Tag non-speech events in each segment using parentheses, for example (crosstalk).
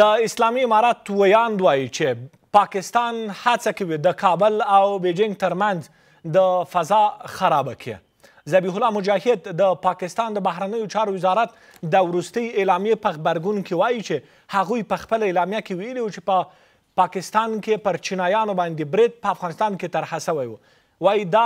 د اسلامي امارات ویاند وایي چې پاکستان هڅه کوي د کابل او بیجینګ ترمنځ د فضا خرابه کړي ذبیح الله مجاهد د پاکستان د بهرنیو چارو وزارت د وروستي اعلامیې په غبرګون کې وایي چې هغوی په خپل اعلامیه کې ویلي چې په پاکستان کې پر چینایانو باندې برید په افغانستان کې طرحه سوی و وایي دا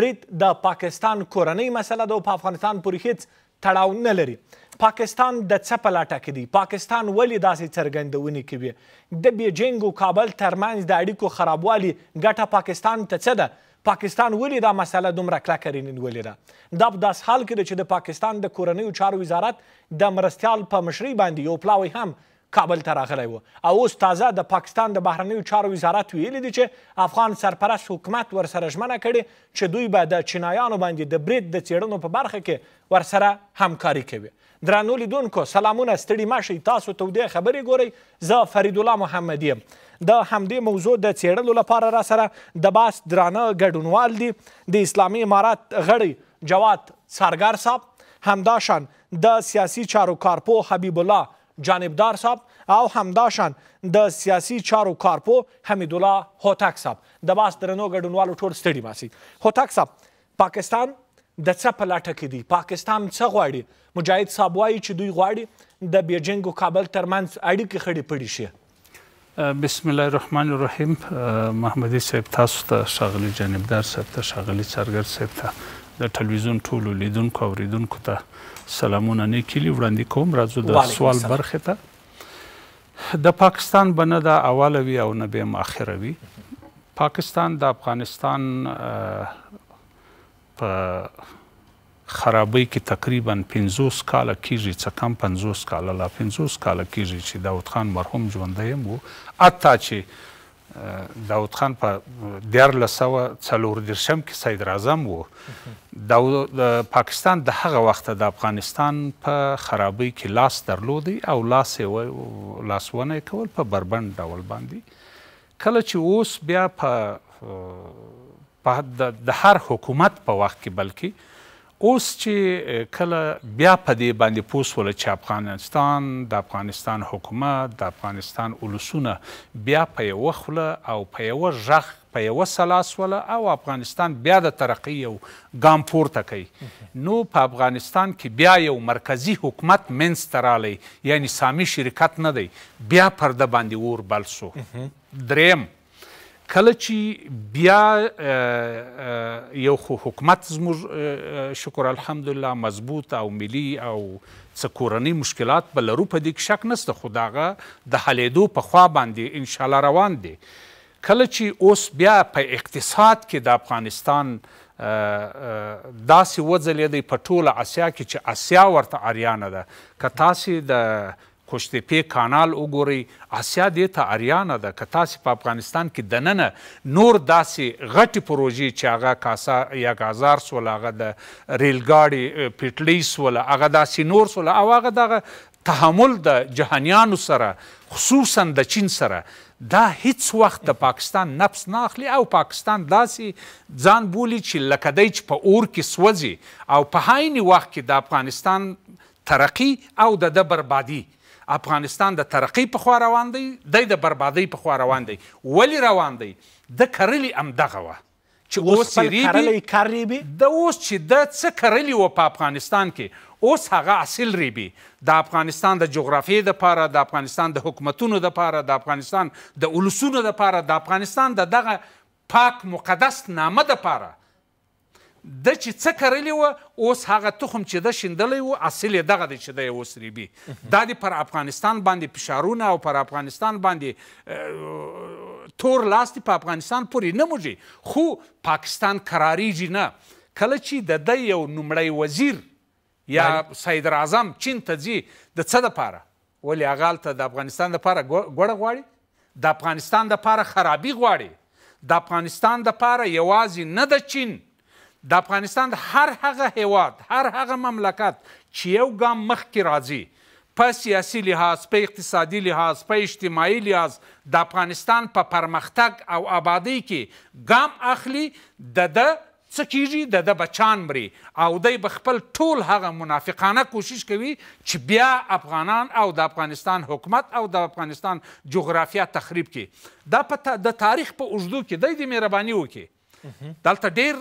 برید د پاکستان کورنۍ مسله ده او په افغانستان پورې هیڅ تړاو نه لري پاکستان د څه په لټه کې دی پاکستان ولې داسې څرګندونې کوي د بیجینګ او کابل ترمنځ د اړیکو خرابوالي ګټه پاکستان ته څه ده پاکستان ولې دا مسله دومره کلکه رینولې ده دا په داس حال کې چې د پاکستان د کورنیو چارو وزارت د مرستیال په مشرۍ باندې یو پلاوی هم کابل ته راغلی و او اوس تازه د پاکستان د بهرنیو چارو وزارت ویلی دی چې افغان سرپرست حکومت ورسره ژمنه کړې چې دوی به د چینایانو باندې د برید د څېړنو په برخه کې ورسره همکاري کوي درنو لیدونکو سلامونه ستړي مه شئ تاسو تودې خبرې ګورئ زه فریدالله محمد یم د همدې موضوع د څېړلو لپاره راسره د باس درانه ګډونوال دي د اسلامي امارات غړی جواد سارګر صاحب همداشان د سیاسي چارو کارپو حبیب الله جانبدار صاحب او همداشان د سیاسي چارو کارپو حمید الله هوتک صاحب د باس درنو ګډونوالو ټول ستړي ماسي هوتک صاحب پاکستان د څه په لټه کې دي پاکستان څه غواړي مجاهد صاحب وایي چې دوی غواړي د بیجینګ او کابل ترمنځ اړیکې خړې پړې شي بسم الله الرحمن الرحیم محمدي صاحب تاسو ته شاغلي جانبدار صاحب ته شاغلي سرګر صاحب ته د ټلویزیون ټولو لیدونکو او اوریدونکو ته سلامونه نیکلي وړاندې کوم راځو د سوال برخه ته د پاکستان بنه د اولوي او نه به ماخروي پاکستان د افغانستان په خرابۍ کې تقریبا 50 کال کېږي چې کم 50 کال لا 50 کال کېږي چې داوود خان مرحوم ژوندی وو اته چې داوود خان په ډیر لسوه څلور درشم کې سید اعظم وو د پاکستان د هغه وخت د افغانستان په خرابۍ کې لاس درلودي او لاس یې لاسونه کول په بربند ډول باندې کله چې اوس بیا په په د هر حکومت په وخت کې بلکې اوس چې کله بیا په دې باندې پوس ول چې افغانستان د افغانستان حکومت د افغانستان اولسونه بیا په یو خله او په یو ژغ په یو سلاس ول او افغانستان بیا د ترقی یو ګام پورته کوي نو په افغانستان کې بیا یو مرکزی حکومت منځ رالی یعنی سامی شرکت نه دی بیا پرده باندې اور بل سو دریم کله چې بیا یو خو حکومت زموږ شکر الحمدلله مضبوط او ملي او څه کورني مشکلات به لرو په دې کې شک نسته خو د حلېدو په خوا باندې انشاءالله روان دی کله چې اوس بیا په اقتصاد کې د افغانستان داسې وځلېدی په ټوله اسیا کې چې اسیا ورته اریانه ده که تاسې د خوشتپې کانال وګورئ اسیا دې ته اریانه ده که تاسې په افغانستان کې دننه نور داسې غټې پروژې چې هغه کاسا یا ګازار سوله هغه د ریلګاډي پیټلۍ سوله هغه داسې نور سوله او هغه دغه تحمل د جهانیانو سره خصوصا د چین سره دا هیڅ وخت د پاکستان نفس نه اخلي او پاکستان داسې ځان بولي چې لکه دی چې په اور کې سوځي او په هاینې وخت کې د افغانستان ترقي او د ده بربادي افغانستان د ترقۍ په خوا روان دی دی د بربادۍ په خوا روان دی ولې روان دی د کرلې همدغه وه چې اوس ریبي کاریبي د اوس چې د څه کرلې و په افغانستان کې اوس هغه اصل ریبي د افغانستان د جغرافیې د پاره د افغانستان د حکومتونو د پاره د افغانستان د اولسونو د پاره د افغانستان د دغه پاک مقدس نامه د پاره د چې څه کرلی وه اوس هغه تخم چې ده شیندلی و اصل یې دغه دی چې دی اوس ریبي دا د پر افغانستان باندې فشارونه او پر افغانستان باندې تور لاس په افغانستان پورې نه موږي خو پاکستان قراریږي نه کله چې د ده یو نومړی وزیر یا سید اعظم چین ته ځي د څه دپاره ولې هغه هلته د افغانستان دپاره ګوړه غواړي د افغانستان دپاره خرابي غواړي د افغانستان دپاره یوازې نه د چین د افغانستان د هر هغه هیواد هر هغه مملکت چې یو ګام مخکې راځي په سیاسي لحاظ په اقتصادي لحاظ په اجتماعي لحاظ د افغانستان په پرمختګ او آبادی کې ګام اخلي د ده څه کیږي د ده بچان مري او دی به خپل ټول هغه منافقانه کوشش کوي چې بیا افغانان او د افغانستان حکومت او د افغانستان جغرافیه تخریب کړي دا په د تاریخ په اوږدو کې دی د مهرباني وکړي دلته ډیر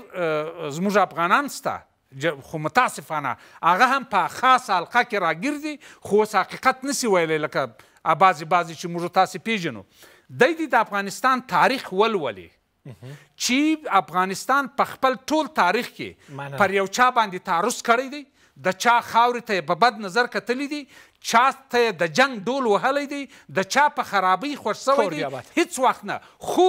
زموږ افغانان سته خو متاسفانه هغه هم په خاص حلقه کې راګرځي خو اوس حقیقت نسی ویلی لکه بعضې بعضې چې موږ تاسې پیژنو دی دې د افغانستان تاریخ ولولي چې افغانستان په خپل ټول تاریخ کې پر یو چا باندې تعرض کړی دی د چا خاورې ته په بد نظر کتلی دی چا ته د جنگ ډول وهلی دی د چا په خرابۍ خوښ سوی دی هیڅ وخت نه خو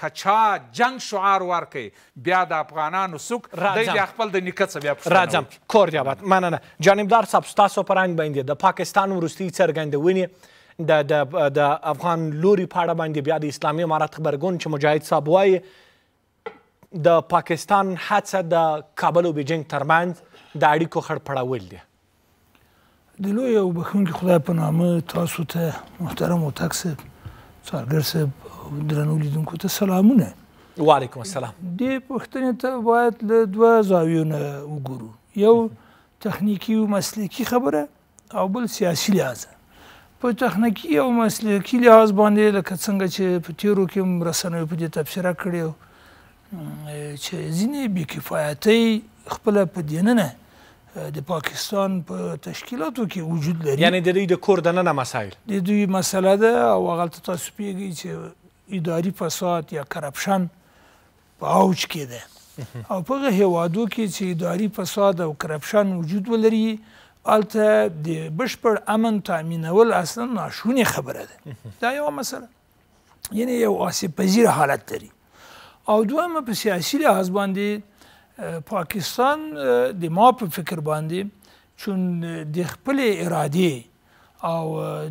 کچا جنگ شعار ورکړي بیا د افغانانو سوک دی بیا خپل د نیکه څه بیا راځم کور دی آباد مننه جانبدار صاحب ستاسو په رنګ باندې د پاکستان وروستۍ څرګندونې د د د افغان لوري په اړه باندې بیا د اسلامي امارت خبرګون چې مجاهد صاحب وایي د پاکستان هڅه د کابل او بیجینګ ترمنځ د اړیکو خړپړول دی د لوی او بخښونکي خدای په نامه تاسو ته محترم او تک صاحب سارګر صاحب درنو لیدونکو ته سلامونه وعلیکم السلام دې پښتنې ته باید له دوه زاویو نه وګورو یو تخنیکی او مسلکی خبره او بل سیاسي لحاظه په تخنیکی او مسلکی لحاظ باندې لکه څنګه چې په تیرو کې رسنوي په دې تبصره کړې چې ځینې بې کفایتۍ خپله په دې نه نه د پاکستان په پا تشکیلاتو کې وجود لري یعنی د دوی د کور دننه مسایل د دوی مسله ده او هغلته تاسو پوهیږئ چې اداري فساد یا کرپشن په اوج کې ده او په هغه هیوادو کې چې اداري فساد او کرپشن وجود ولري هلته د بشپړ امن تامینول اصلا ناشونې خبره ده دا یوه مسله یعنی یو آسیب پذیر حالت لري او دویمه په سیاسي لحاظ باندې پاکستان د ما په فکر باندې چون د خپل ارادې او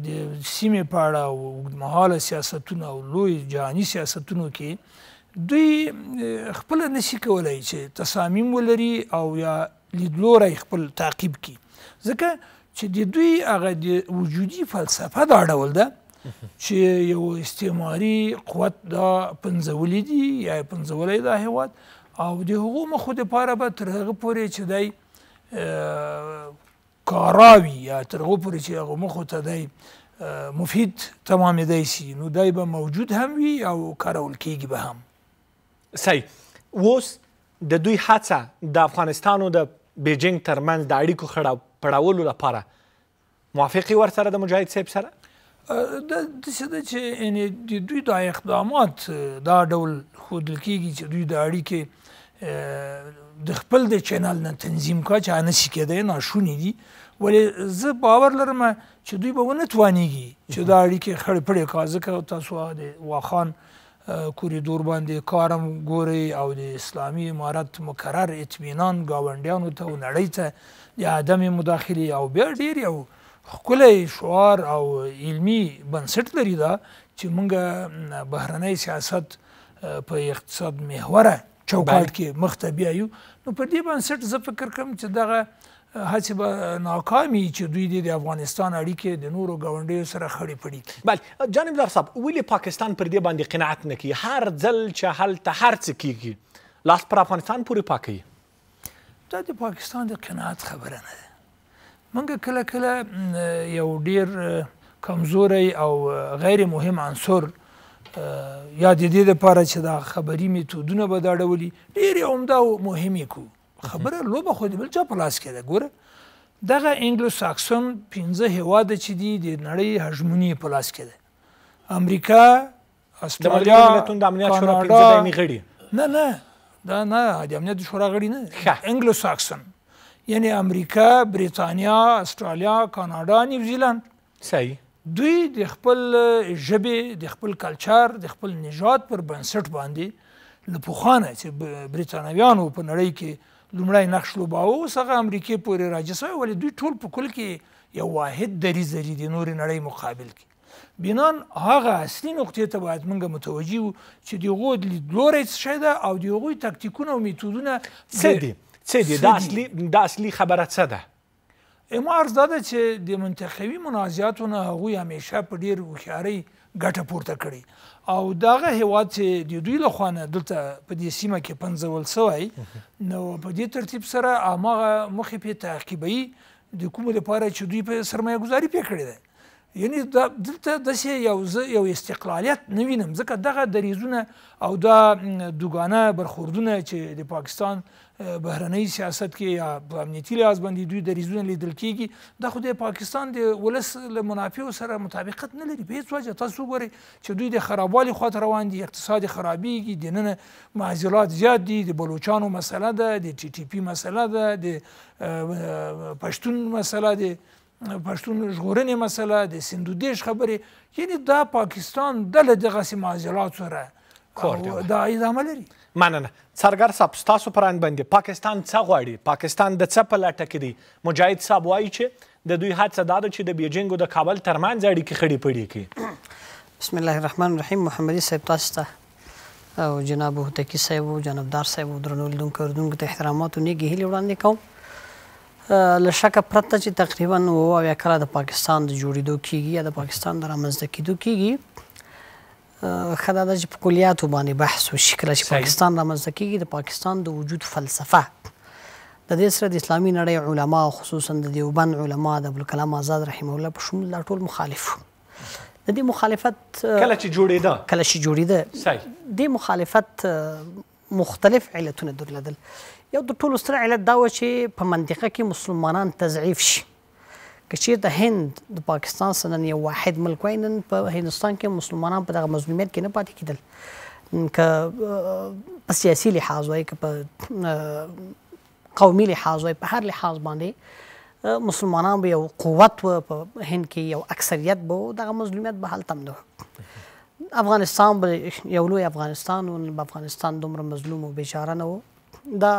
د سیمې په اړه او اوږدمهاله سیاستونه او لوی جهاني سیاستونو کې دوی خپل نشي کولی چې تصامیم ولري او یا لیدلوری خپل تعقیب کړي ځکه چې د دوی هغه د وجودي فلسفه دا ډول ده چې یو استعماري قوت دا پنځولی دي یا پنځولی دا هیواد او د هغو مخو دپاره به تر هغه پورې چې دی کاراوي یا تر هغو پورې چې هغو مخو ته دی مفید تمامېدی سي نو دی به موجود هم وي او کارول کیږي به هم صحیح اوس د دوی هڅه د افغانستان او د بیجینګ ترمنځ د اړیکو خړه پړولو لپاره موافقې ورسره د مجاهد صاحب سره د دسه د چې ان د دوی د اقدامات دا ډول خودل کیږي چې دوی د اړیکې د خپل د چینل نه تنظیم کا چې ان سې کېدای نه شونې دي ولې زه باور لرم چې دوی به ونه توانیږي چې دا اړیکې خړ پړې کازه کا تاسو د واخان کوریدور باندې کارم ګوري او د اسلامي امارت مکرر اطمینان گاونډیانو ته او نړۍ ته د عدم مداخله او بیا ډیر یو خپلې شعار او علمی بنسټ لري دا چې موږ بهرنۍ سیاست په اقتصاد محوره چوکاټ کې مخته بیایو نو پر دې بنسټ زه فکر کوم چې دغه هڅې به ناکامي چې دوی د افغانستان اړیکې د نورو ګاونډیو سره خړې پړې بله جانب دار صاحب ولې پاکستان پر دې باندې قناعت نه کوي هر ځل چې هلته هر څه کیږي لاس پر افغانستان پورې پاکوي دا د پاکستان د قناعت خبره نه ده موږ کله کله یو ډیر کمزوری او غیر مهم عنصر یا د دې لپاره چې دا خبري میتودونه به دا ډولي ډېرې عمده او مهمې کو خبره لوبه خو د بل چا په لاس کې ده ګوره دغه انګلو ساکسون پنځه هېواده چې دي د نړۍ هژموني په لاس کې ده امریکا استرالیا د امنیت شورا پنځه دایمي غړي نه نه دا نه د امنیت شورا غړي نه انګلو ساکسون یعنی امریکا بریتانیا استرالیا کاناډا نیوزیلند صحیح دوی د خپل ژبې د خپل کلچر د خپل نژاد پر بنسټ باندې له پخوانه چې برېټانویانو په نړۍ کې لومړی نقش لوباوه اوس هغه امریکې پورې راجع سوی ولې دوی ټول په کل کې یو واحد دریځ لري د نورې نړۍ مقابل کې بینان هغه اصلي نقطې ته باید موږ متوجي وو چې د هغو د لیدلوری څه شی ده او د هغوی تکتیکونه او میتودونه څه دي څه دي دا اصلي دا اصلي خبره څه ده ما عرض دا ده چې د منتخبي منازعاتو نه هغوی همیشه په ډېر هوښیارۍ ګټه پورته کړې او دغه هیواد چې د دوی له خوا نه دلته په دې سیمه کې پنځول سوی نو په دې ترتیب سره هماغه مخې پې تعقیبوي د کومو لپاره چې دوی په سرمایه ګذاري پې کړې ده یعنی دا دلته داسې یو زه یو استقلالیت نه وینم ځکه دغه دریزونه او دا دوګانه برخوردونه چې د پاکستان بهرنۍ سیاست کې یا په امنیتي لحاظ باندې دوی دریځونه لیدل کېږي دا خو د پاکستان د ولس له منافعو سره مطابقت نه لري په هیڅ وجه تاسو وګورئ چې دوی د خرابوالي خواته روان دي اقتصاد خرابېږي د نن معضلات زیات دي د بلوچانو مسله ده د ټي ټي پي مسله ده د پښتون مسله ده پښتون ژغورنې مسله د سندودیش خبرې یعنی دا پاکستان د له دغسې معضلاتو سره دا ادامه لري مننه سرګر صاحب ستاسو پر ان باندې پاکستان څه غواړي پاکستان د څه په لټه کې دی مجاهد صاحب وایي چې د دوی هڅه دا ده چې د بیجینګ او د کابل ترمنځ اړیکې خړې پړې کړي بسم الله الرحمن الرحیم محمدي صاحب تاسو ته او جناب هوتکی صاحب او جنابدار صاحب درنو لیدونکو اردوونکو ته احترامات او نیکې هیلې وړاندې کوم له شکه پرته چې تقریبا اووه اویا کاله د پاکستان د جوړېدو کېږي یا د پاکستان د رامنځته کېدو کېږي خدا د چې په کلیاتو باندې بحث وشي کله چې پاکستان رامنځته کیږي د پاکستان د وجود فلسفه د دې سره د اسلامي نړۍ علما خصوصا د دیوبند علما د ابوالکلام آزاد رحمه الله په شمول ټول مخالف د دې مخالفت کله چې جوړیده کله چې جوړیده صحیح د مخالفت مختلف علتونه درلودل یو د ټولو ستر علت دا و چې په منطقه کې مسلمانان تضعیف شي کچیر د هند د پاکستان سره یو واحد ملک وای نن په هندستان کې مسلمانان په دغه مظلومیت کې نه پاتې کیدل ک په سیاسي لحاظ وای ک په قومي لحاظ وای په هر لحاظ باندې مسلمانان به یو قوت و په هند کې یو اکثریت بو دغه مظلومیت به حل تم ده افغانستان به یو لوی افغانستان او افغانستان دومره مظلوم او بیچاره نه و دا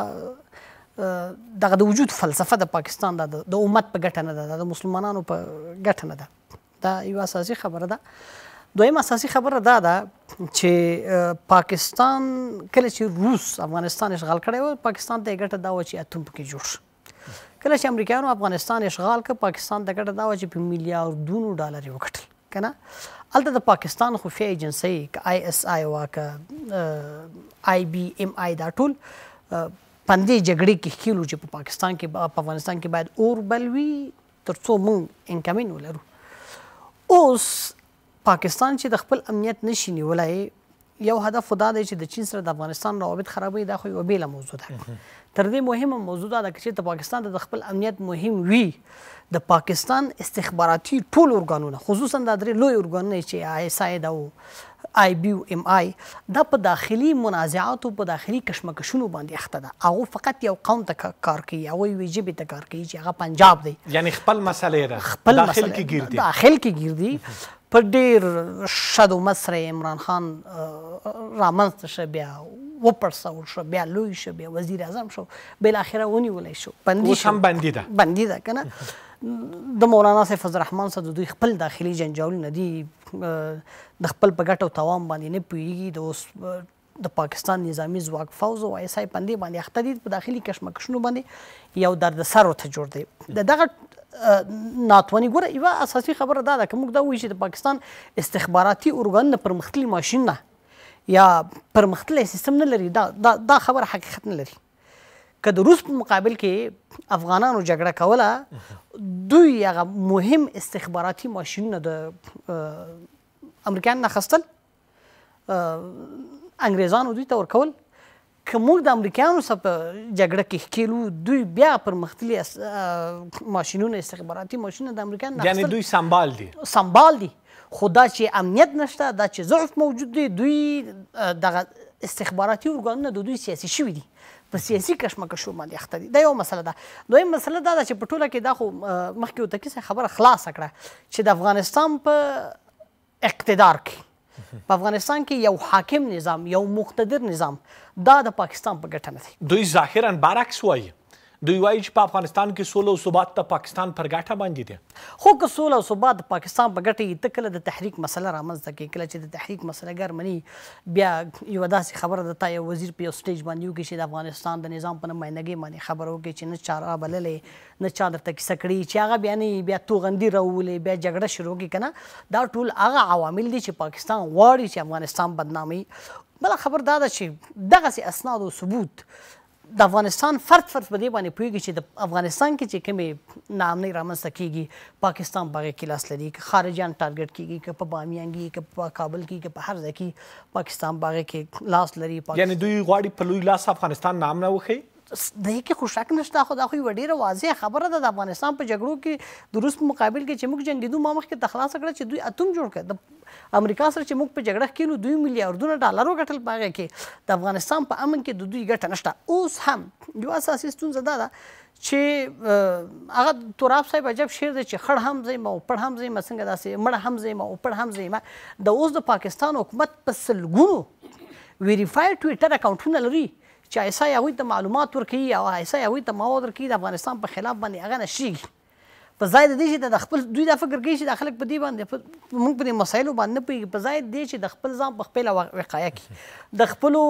دغه د وجود فلسفه د پاکستان د د امت په ګټه نه ده د مسلمانانو په ګټه نه ده دا یو اساسي خبره ده دویم اساسي خبره دا ده چې پاکستان کله چې روس افغانستان اشغال کړی و پاکستان ته ګټه دا و چې اتم پکې جوړ کله چې امریکایانو افغانستان اشغال کړ پاکستان ته ګټه دا و چې په میلیارډونو ډالر یې وګټل کنه الته د پاکستان خفیه ایجنسی ک آی اس آی وا ک آی بی ام آی دا ټول پندې جګړې کې خېلو چې په پاکستان کې په افغانستان کې باید اور بل وي ترڅو موږ انکمین ولرو اوس پاکستان چې د خپل امنیت نشي نیولای یو هدف دا دی چې د چین سره د افغانستان روابط خرابوي دا خو یو بیله موضوع ده تر دې مهمه موضوع دا ده چې د پاکستان د خپل امنیت مهم وي د پاکستان استخباراتي ټول ارګانونه خصوصا د درې لوی ارګانونه چې آی اس آی دا او آی بی او ام آی دا په داخلي منازعاتو په داخلي کشمکشونو باندې اخته ده هغه فقط یو قوم ته کار کوي او یو جبه ته کار کوي چې هغه پنجاب دی یعنی خپل مسلې را خپل داخل کې ګیردي داخل کې ګیردي په ډیر شادو مصر عمران خان رامنځته شو بیا وپرسول شو بیا لوی شو بیا وزیر اعظم شو بل اخره ونیول شو بندي شو اوس هم بندي ده بندي ده کنه د مولانا سیف الرحمن سره د دوی خپل داخلي جنجالونه دي د خپل په ګټه او توان باندې نه پوهیږي د اوس د پاکستان نظامی ځواک فوز او ایس آی پندې باندې اختدي په داخلي کشمکشونو باندې یو دردسر ته جوړ دی د دغه ناتواني ګوره یو اساسي خبره دا ده چې موږ دا وایو چې د پاکستان استخباراتي اورګان پرمختللي ماشين نه یا پرمختللی سیستم نه لري دا دا, دا خبره حقیقت نه لري که د روس په مقابل کې افغانانو جګړه کوله دوی هغه مهم استخباراتي ماشینونه د امریکایان نه خستل انګریزانو دوی ته ورکول که موږ د امریکایانو سره په جګړه کې ښکېلو دوی بیا پرمختللي اس... ماشینونه استخباراتي ماشینونه د امریکایانو نه یعنی دوی سنبال دي سنبال دي خو دا چې امنیت نشته دا چې ضعف موجود دی دوی دغه استخباراتي ارګانونه د دوی سیاسي شوي دي په سیاسي کشمکشو باندې اخته دي دا یو مسله ده دویم مسله دا ده چې په ټوله کې دا خو مخکې هوتکي خبره خلاصه کړه چې د افغانستان په اقتدار کې په افغانستان کې یو حاکم نظام یو مقتدر نظام دا د پاکستان په ګټه نه دی دوی ظاهرا برعکس وایي دوی وایي چې په افغانستان کې سوله او ثبات ته پاکستان پر ګټه باندې دي خو که سوله او ثبات د پاکستان په ګټه وي ته کله د تحریک مسله رامنځته کوي کله چې د تحریک مسله ګر مني بیا یوه داسې خبره ده تا یو وزیر په یو سټیج باندې وکړي چې د افغانستان د نظام په نمایندګۍ باندې خبره وکړي چې نه چا رابللې نه چا درته کیسه کړې چې هغه بیا نه بیا توغندي راولې بیا جګړه شروع کړي که نه دا ټول هغه عوامل دي چې پاکستان غواړي چې افغانستان بدنامي بل خبر دا ده چې دغه اسناد او ثبوت د افغانستان فرد فرد په دې باندې پوهیږي چې د افغانستان کې چې کومې ناامنۍ رامنځته کیږي پاکستان په کې لاس لري که خارجیان ټارګټ کیږي که په بامیان کې که په کابل کې که په هر ځای کې پاکستان په کې لاس لري یعنی دوی غواړي په لوی لاس افغانستان نام نه وخی د هیڅ کې خوشاک نشته خو دا خو ډیره واضح خبره ده د افغانستان په جګړو کې د روس په مقابل کې چې موږ جنگیدو ما مخکې تخلاص کړ چې دوی اتم جوړ کړ امریکا سره چې موږ په جګړه کې نو 2 میلیارډونه ډالر وګټل پاغه کې د افغانستان په امن کې د دوی ګټه نشته اوس هم یو اساسي ستونزه دا ده چې هغه تراب صاحب عجب شعر دی چې خړ هم زیمه او پړ هم زیمه څنګه داسې مړ هم زیمه او پړ هم زیمه د اوس د پاکستان حکومت په سلګونو ویریفای ټویټر اکاونټونه لري چې ایسا یوی د معلومات ورکوي او ایسا یوی د مواد ورکوي د افغانستان په خلاف باندې هغه نشریږي په ځای د دې چې د خپل دوی دا فکر کوي چې د خلک په دې باندې موږ په دې مسایلو باندې نه پوهېږي په ځای د دې چې د خپل ځان په خپله وقایه کړي د خپلو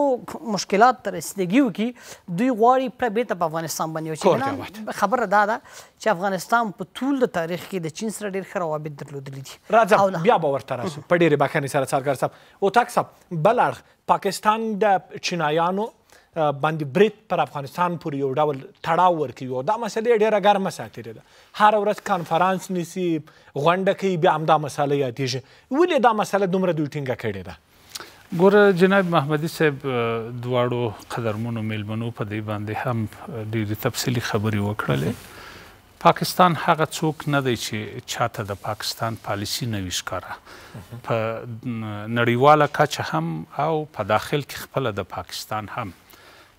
مشکلات ته رسېدګي وکړي دوی غواړي پرې بېرته په افغانستان باندې وشي خبره دا ده چې افغانستان په ټول د تاریخ کې د چین سره ډېر ښه روابط درلودلي دي راځم بیا به ورته راسو په ډېرې بښنې سره سرکار صاحب اوتاک صاحب بل اړخ پاکستان د چینایانو باندې برید پر افغانستان پورې یو ډول تړاو ورکوي او دا مسله ډیره ګرمه ساتلې ده هر ورځ کانفرانس نیسي غونډه کوي بیا همدا مسله یادېږي ولې دا مسله دومره دوی ټینګه کړې ده ګوره جناب محمدي صاحب دواړو قدرمنو میلمنو په دې باندې هم ډېرې تفصیلي خبرې وکړلې پاکستان هغه څوک نه دی چې چاته د پاکستان پالیسی نه وي ښکاره په نړیواله کچه هم او په داخل کې خپله د پاکستان هم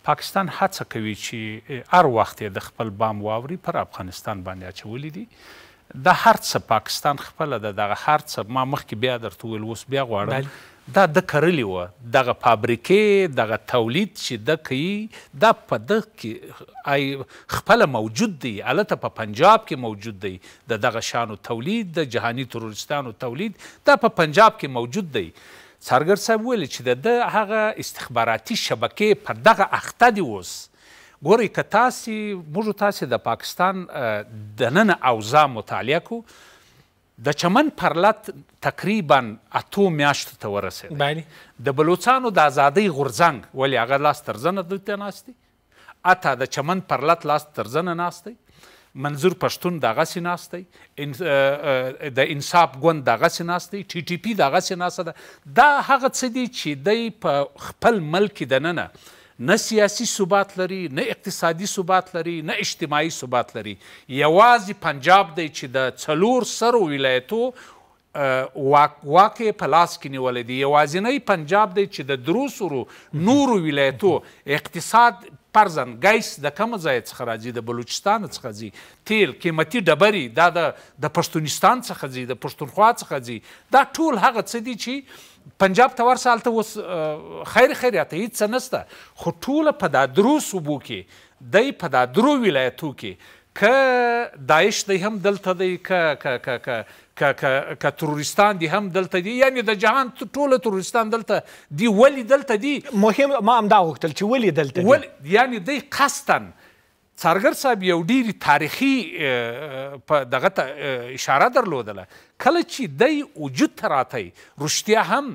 پاکستان هڅه کوي چې هر وخت د خپل بام واوري پر افغانستان باندې اچولې دي دا هرڅه پاکستان خپل د دغه هرڅه ما مخکې بیا درته ویل اوس بیا غواړم دا د کرلی و دغه فابریکې دغه تولید چې د کوي دا په د کې خپل موجود دی الته په پنجاب کې موجود دی د دغه شانو تولید د جهانی ترورستانو تولید دا په پنجاب کې موجود دی سرګر صاحب ویل چې د هغه استخباراتي شبکې په دغه اخته دی اوس ګورئ که تاسې موږ تاسې د پاکستان دننه اوضاع مطالعه کړو د چمن پرلط تقریبا اتو میاشتو ته ورسېد د بلوڅانو د ازادۍ غورځنګ ولې هغه لاس تر زنه دلته ناست دی اته د چمن پرلط لاس تر زنه ناست دی منظور پښتون دغسې ناست دی د انصاف ګوند دغسې ناست دی ټي ټي پي دغسې ناسته ده دا هغه څه دي چې دی په خپل ملک کې دننه نه سیاسي ثبات لري نه اقتصادي ثبات لري نه اجتماعي ثبات لري یوازې پنجاب دی چې د څلور سرو ولایتو واک په لاس کې نیولی دی یوازینی پنجاب دی چې د دروسرو نورو ولایتو اقتصاد فرزن ګیس د کوم ځای څخه راځي د بلوچستان څخه ځي تیل قیمتي ډبرې دا د د پښتونستان څخه ځي د پښتونخوا څخه ځي دا ټول هغه څه دي چې پنجاب ته ورسال ته اوس خیر خیریاته هیڅ څه نسته خو ټوله په دا درو صوبو کې دی په دا درو ولایتو کې که داعش دی هم دلته دی که که که که که تروریستان دي هم دلته دي یعنی د جهان ټوله تروریستان دلته دي ولې دلته دي مهم ما همدا غوښتل چې ولې دلته دي ول یعنی دی قصدن څارګر صاحب یو ډیری تاریخي په دغه ته اشاره درلودله کله چې دی وجود ته راتی رښتیا هم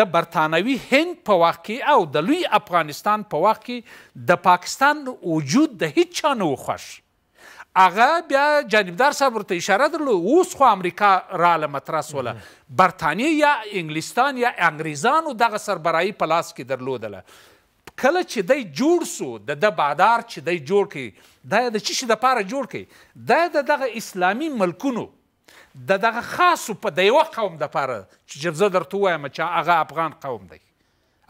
د برتانوي هند په وخت کې او د لوی افغانستان په وخت کې د پاکستان وجود د هیچ چا نه و خوښ هغه بیا جانبدار صاحب ورته اشاره درلو اوس خو امریکا راله مطرح سوله برطانیې یا انګلستان یا انګریزانو دغه سربرایي په لاس کې درلودله کله چې دی جوړ سو د د بادار چې دی جوړ کړي دا د چی شي دپاره جوړ کړي دا د دغه اسلامي ملکونو د دغه خاصو په د یوه قوم دپاره چې جبزه درته ووایم چې هغه افغان قوم دی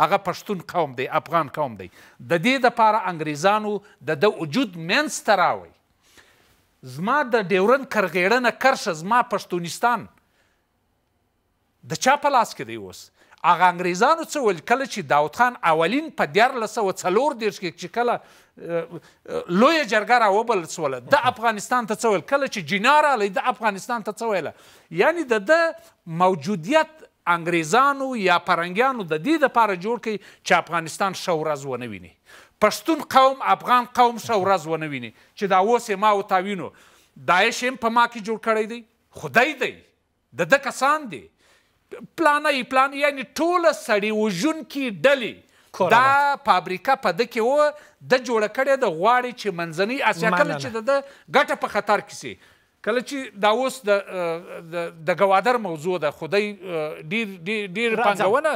هغه پښتون قوم دی افغان قوم دی د دې دپاره انګریزانو د ده وجود منځته راوی زما د ډیورن کرغیړنه کرشه زما پښتونستان د چا په لاس کې دی اوس هغه انګریزانو څه ویل کله چې داود خان اولین په دیارلس سوه څلور دېرش کې چې کله لویه جرګه راوبلل سوله د افغانستان ته څه ویل کله چې جنا راغلی د افغانستان ته څه ویله یعنی د ده موجودیت انګریزانو یا پرنګیانو د دې دپاره جوړ کړي چې افغانستان ښه ورځ ونه ویني پښتون قوم افغان قوم ښه ورځ ونه ویني چې دا اوس یې ما وتا وینو داعش هم په ما کې جوړ کړی دی خدای دی د ده کسان دی پلانه پلان یعنی ټوله سړي وژونکي ډلې دا فابریکه په ده کې و د جوړه کړې د غواړي چې منځنۍ اسیا کله چې د ده ګټه په خطر کې سي کله چې دا اوس د د گوادر موضوع ده خدای ډیر ډیر پنګونه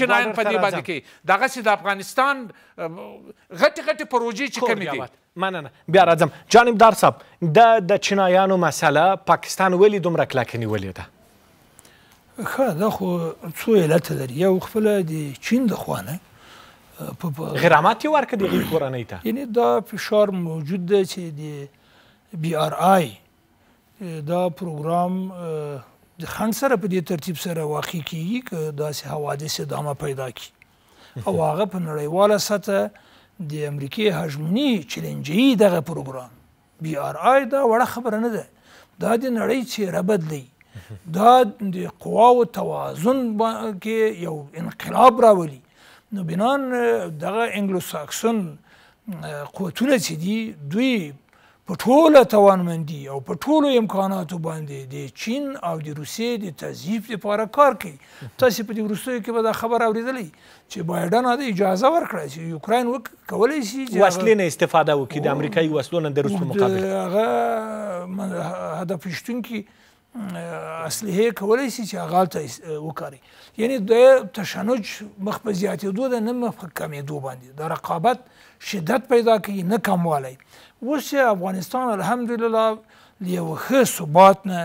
چنان په دې باندې کې دغه سي د افغانستان غټي غټي پروژې چې کمی دي مننه بیا راځم جانبدار صاحب د د چینایانو مسله پاکستان ولې دومره کلک نیولې ده ښه دا خو څو علت لري یو خپل د چین د خوانه غرامات یې ورکړي د کورنۍ ته یعنی دا فشار موجود دی چې د بی آر آی دا پروګرام د خان سره په دې ترتیب سره واقع کیږي چې داسې حوادث دامه پیدا کی (laughs) او هغه په نړیواله سطح د امریکای هژمني چیلنجي دغه پروګرام بی آر آی دا وړه خبره نه ده دا د نړۍ چیرې بدلی (laughs) دا د قواو توازن کې یو انقلاب راولي نو بنان دغه انګلو ساکسون قوتونه چې دي دوی په ټوله توانمندي او په ټولو امکاناتو باندې د چین او د روسیې د تضعیف لپاره کار کوي تاسې په دې وروستیو کې به دا خبر اورېدلی چې بایډن هغه اجازه ورکړه چې یوکراین کولی شي وسلې نه استفاده وکړي د امریکایي وسلو نه د روسو مقابل هغه هدف یشتونکي اصلحه کولی شي چې هغه هلته وکاري یعنی د تشنج مخ په زیاتېدو ده نه مخ په کمېدو باندې د رقابت شدت پیدا کوي نه کموالی اوس افغانستان الحمدلله یو ښه ثبات نه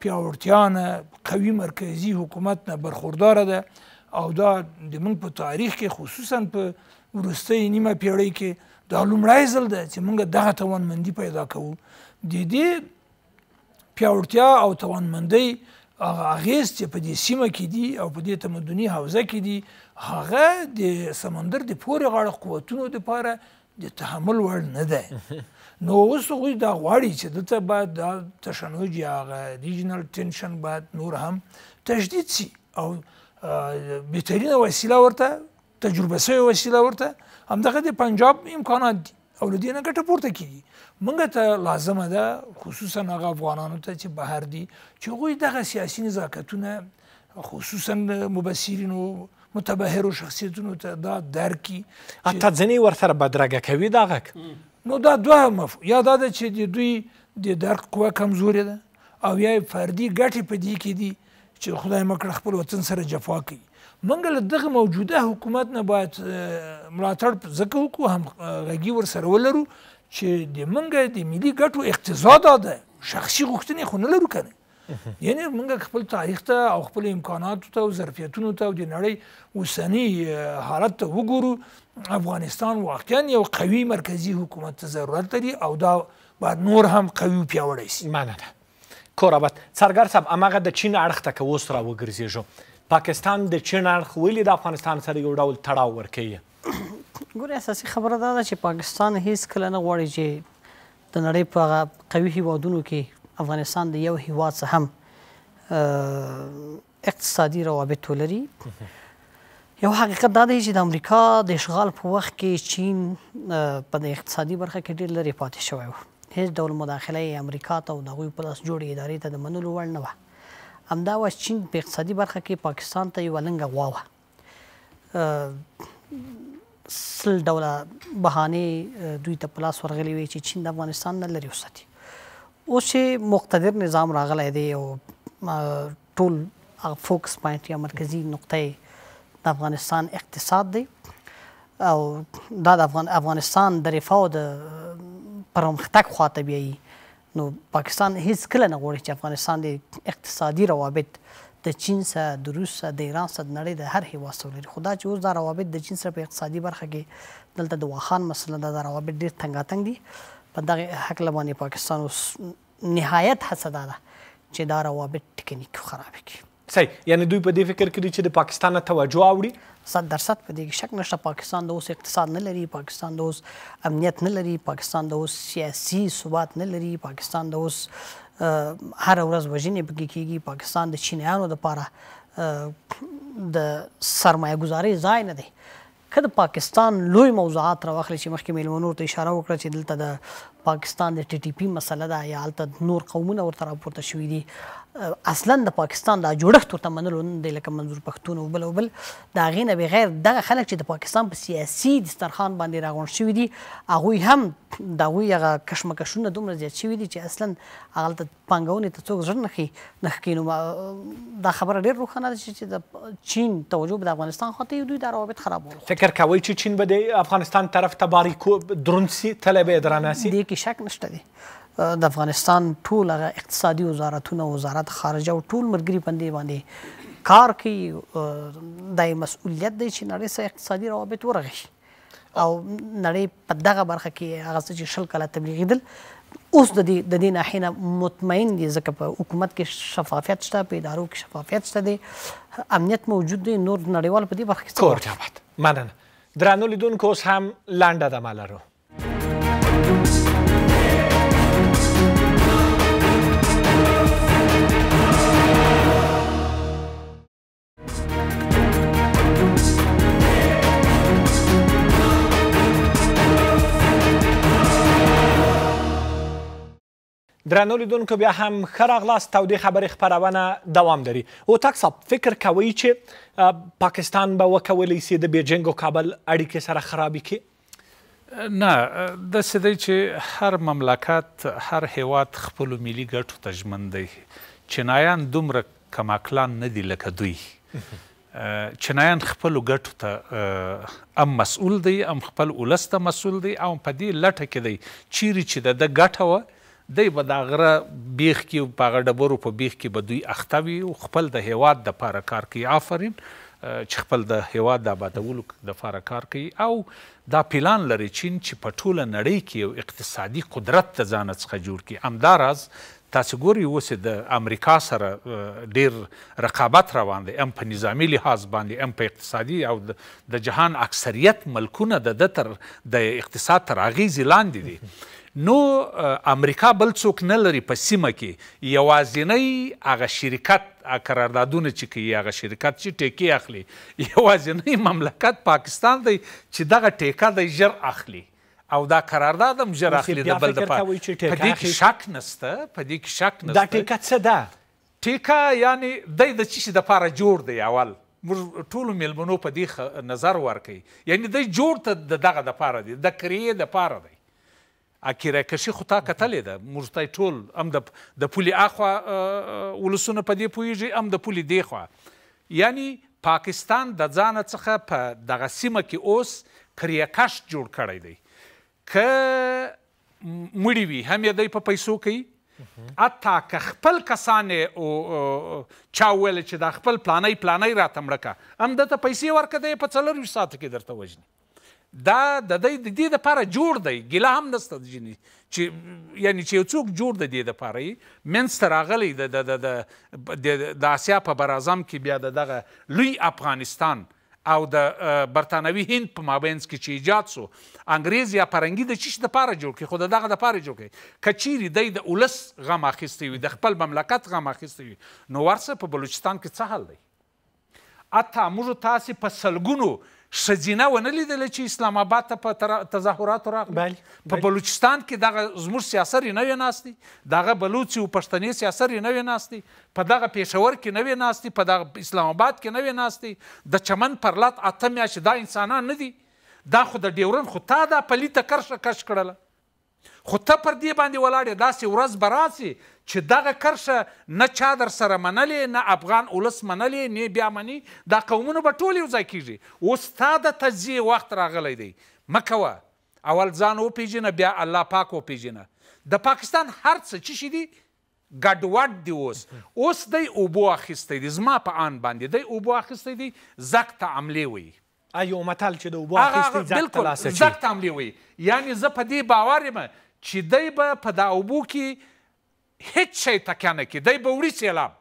پیاوړتیا نه قوي مرکزي حکومت نه برخورداره ده او دا د موږ په تاریخ کې خصوصا په وروستۍ نیمه پیړۍ کې دا لومړی ځل ده چې موږ دغه توانمندي پیدا کوو د دې پیاوړتیا او توانمندۍ هغه اغیز چې په دې سیمه کې دي او په دې تمدني حوزه کې دي هغه د سمندر د پورې غاړه قوتونو دپاره د تحمل وړ نه دی (laughs) نو اوس هغوی دا غواړي چې دلته باید دا تشنج یا هغه ریجنل ټینشن باید نور هم تجدید سي او بهترینه وسیله ورته تجربه سوې وسیله ورته همدغه د پنجاب امکانات دي او له دې نه ګټه پورته کیږي موږ ته لازمه ده خصوصا هغه افغانانو ته چې بهر دي چې هغوی دغه سیاسي نزاکتونه خصوصا مبصرینو متبهرو شخصیتونو ته دا درک کړي حتی ځینې ورسره بدرګه کوي دا غږ نو دا دوه مف یا دا ده چې د دوی د درک قوه کمزورې ده او یا فردي ګټې په دې کې دي چې خدای مکړه خپل وطن سره جفا کوي منګ له دغه موجوده حکومت نه باید ملاتړ زکه وکړو هم غږی ور سره ولرو چې د منګه د ملي ګټو اقتضا دا ده شخصي غوښتنې خو نه لرو کنه (laughs) یعنی موږ خپل تاریخ ته او خپل امکاناتو ته او ظرفیتونو ته او د نړۍ اوسنی حالت ته وګورو افغانستان واقعا یو قوي مرکزی حکومت ته ضرورت لري او دا باید نور هم قوي پیاوړی سي مننه کورابت سرګر صاحب هماغه د چین اړخ ته که اوس را وګرځېږو پاکستان د چین اړخ ولې د افغانستان سره یو ډول تړاو ورکوي (clears throat) ګوره اساسي خبره دا ده چې پاکستان هیڅ کله نه غواړي چې د نړۍ په قوي هیوادونو کې افغانستان د یو هیواد څخه هم اقتصادي روابط ولري یو حقیقت دا دی چې د امریکا د اشغال په وخت کې چین په د اقتصادي برخه کې ډېر لري پاتې شوی و هیڅ ډول مداخله امریکا ته او د هغوی په لاس جوړې ادارې ته د منلو وړ نه وه همدا و چین په اقتصادي برخه کې پاکستان ته یوه لنګه غوا وه سل ډوله بهانې دوی ته پلاس ورغلي وي چې چین د افغانستان نه لري وساتي اوس چې مقتدر نظام راغلی دی او ټول فوکس پوینټ یا مرکزی نقطه د افغانستان اقتصاد دی او دا د افغان افغانستان د رفاه د پرمختګ خواته بیایي نو پاکستان هیڅ کله نه غواړي چې افغانستان د اقتصادي روابط د چین سره د روس سره د ایران سره د نړۍ د هر هیواد سره لري خو دا چې اوس دا روابط د چین سره په اقتصادي برخه کې دلته د واخان مسله دا روابط ډېر تنګاتنګ دي په دغه هکله باندې پاکستان اوس نهایت هڅه دا ده چې دا روابط ټکنیک خراب کړي صحیح یعنی دوی په دې فکر کې چې د پاکستان توجه اوړي 100 درصد په دې شک نشته پاکستان د اوس اقتصاد نه لري پاکستان د اوس امنیت نه لري پاکستان د اوس سیاسي ثبات نه لري پاکستان د اوس هر ورځ وژنې پکې کیږي پاکستان د چینایانو لپاره د سرمایه ګزاري ځای نه دی که د پاکستان لوی موضوعات راواخلي چې مخکې مېلمنو ته اشاره وکړه چې دلته د پاکستان د ټي ټي پی مسله ده یا الته نور قومونه ورته راپورته شوې دي اصلا د پاکستان د جوړښت ورته منلو نه دی لکه منظور پښتون او بل او بل د هغې نه بغیر دغه خلک چې د پاکستان په سیاسي دسترخوان باندې راغونډ شوي دي هغوی هم د هغوی هغه کشمکشونه دومره زیات شوي دي چې اصلا هغه هلته پانګونې ته څوک زړه نه ښي نه ښکي نو دا خبره ډېر روښانه ده چې د چین توجه به د افغانستان خاطر دوی دا روابط خرابول فکر کوئ چې چین به د افغانستان طرف ته باریکو درون سي تله به درانه سي کې شک نشته دی د افغانستان ټول هغه اقتصادي وزارتونه وزارت خارجه او ټول مرګري پندې باندې کار کوي د مسؤلیت دی چې نړۍ سره اقتصادي روابط ورغی او نړۍ په دغه برخه کې هغه چې شل کاله تبلیغیدل اوس د دې د دې ناحیه مطمئن دي ځکه په حکومت کې شفافیت شته په ادارو کې شفافیت شته دی امنیت موجود دی نور نړیوال په دې برخه کې کور جامد مننه درنو لیدونکو اوس هم لنډه دمه لرو درنو لیدونکو بیا هم ښه راغلاست تودې خبرې خپرونه دوام لري هوتک صاحب فکر کوئ چې پاکستان به وکولی سي د بیجینګ او کابل اړیکې سره خرابې کړي نه داسې دی چې هر مملکت هر هیواد خپلو ملي ګټو ته ژمن دی چینایان دومره کماکلان نه دي لکه دوی چنایان خپل ګټو ته ام مسؤل دی ام خپل ولست مسؤل دی او په دې لټه کې دی چیرې چې د ګټه و دی به دا غره بیخ کې په هغه ډبرو په بیخ کې به دوی اخته وي او خپل د هیواد دپاره کار کوي آفرین چې خپل د هیواد د آبادولو دپاره کار کوي او دا پلان لري چین چې په ټوله نړۍ کې یو اقتصادي قدرت ته ځان څخه جوړ کړي همداراز تاسو ګورئ اوس د امریکا سره ډیر رقابت روان دی هم په نظامي لحاظ باندې هم په اقتصادي او د جهان اکثریت ملکونه د ده تر د اقتصاد تر اغیزې لاندې دي نو امریکا بل څوک نه لري په سیمه کې یوازینۍ هغه شرکت قراردادونه چې کوي هغه شرکت چې ټیکې اخلي یوازینی مملکت پاکستان دی چې دغه ټیکه دی ژر اخلي او دا قرارداد هم ژر اخلي د بل دپاره په دې کې شک نسته په دې کې شک نسته دا ټیکه څه ده ټیکه یعنی دی د څه شي دپاره جوړ دی اول موږ ټولو میلمنو په دې نظر ورکوي یعنی دی جوړ ته د دغه دپاره دی د کریې دپاره دی اکیره کشي خو تا کتلې ده موږ ته ټول هم د د پولې اخوا ولسونه په دې پوهیږي هم د پولې دی خوا یعنی پاکستان د ځان څخه په دغه سیمه کې اوس کریکش جوړ کړی دی که مړی وي هم یې دی په پیسو کوي اته که خپل کسان او چا ویل چې دا خپل پلانای پلانای راته مړکه هم دته پیسې ورکړه په څلور ساعت کې درته وژني دا د دې د لپاره جوړ دی ګیله هم نشته د جنې چې یعنی چې یو څوک جوړ د دې لپاره یې منځته راغلی د د اسیا په برازم کې بیا د دغه لوی افغانستان او د برتانوي هند په مابینځ کې چې ایجاد سو انګریز یا پرنګي د چیش د پاره جوړ کړي خو د دغه د پاره جوړ کړي کچيري د د اولس غم اخیستی وي د خپل مملکت غم اخیستی وي نو ورسه په بلوچستان کې څه حل دی اته موږ تاسو په سلګونو ښځینه ونه لیدله چې اسلام آباد ته په تظاهراتو راغله په بلوچستان کې دغه زموږ سیاسر یې نه وې ناست دي دغه بلوچ او پښتني سیاسر یې نه وې ناست دي په دغه پېښور کې نه وې ناست دي په دغه اسلام آباد کې نه وې ناست دي د چمن پرلط اته میاشتې دا انسانان نه دي دا خو د ډیورن خو تا دا پلیته کرښه کش کړله خو ته پر دې باندې ولاړې داسې ورځ به راسي چې دغه کرښه نه چا در سره منلې نه افغان ولس منلې نه بیا مني دا قومونه به ټول یو ځای کېږي اوس ستا د تجزیې وخت راغلی دی مه کوه اول ځان وپېژنه بیا الله پاک وپېژنه د پاکستان هر څه څه شي دي ګډوډ دی اوس اوس دی اوبو اخیستی دی زما په آن باندې دی اوبو اخیستی دی زک ته عملې وایي آ یو متل چې د اوبو اخیستی ځک ترلاسه شي ځک ته حملې وي یعنې زه په دې باور یم چې دی به په دا اوبو کې هیڅ شی تکیه نه کړي دی به وړي سیلاب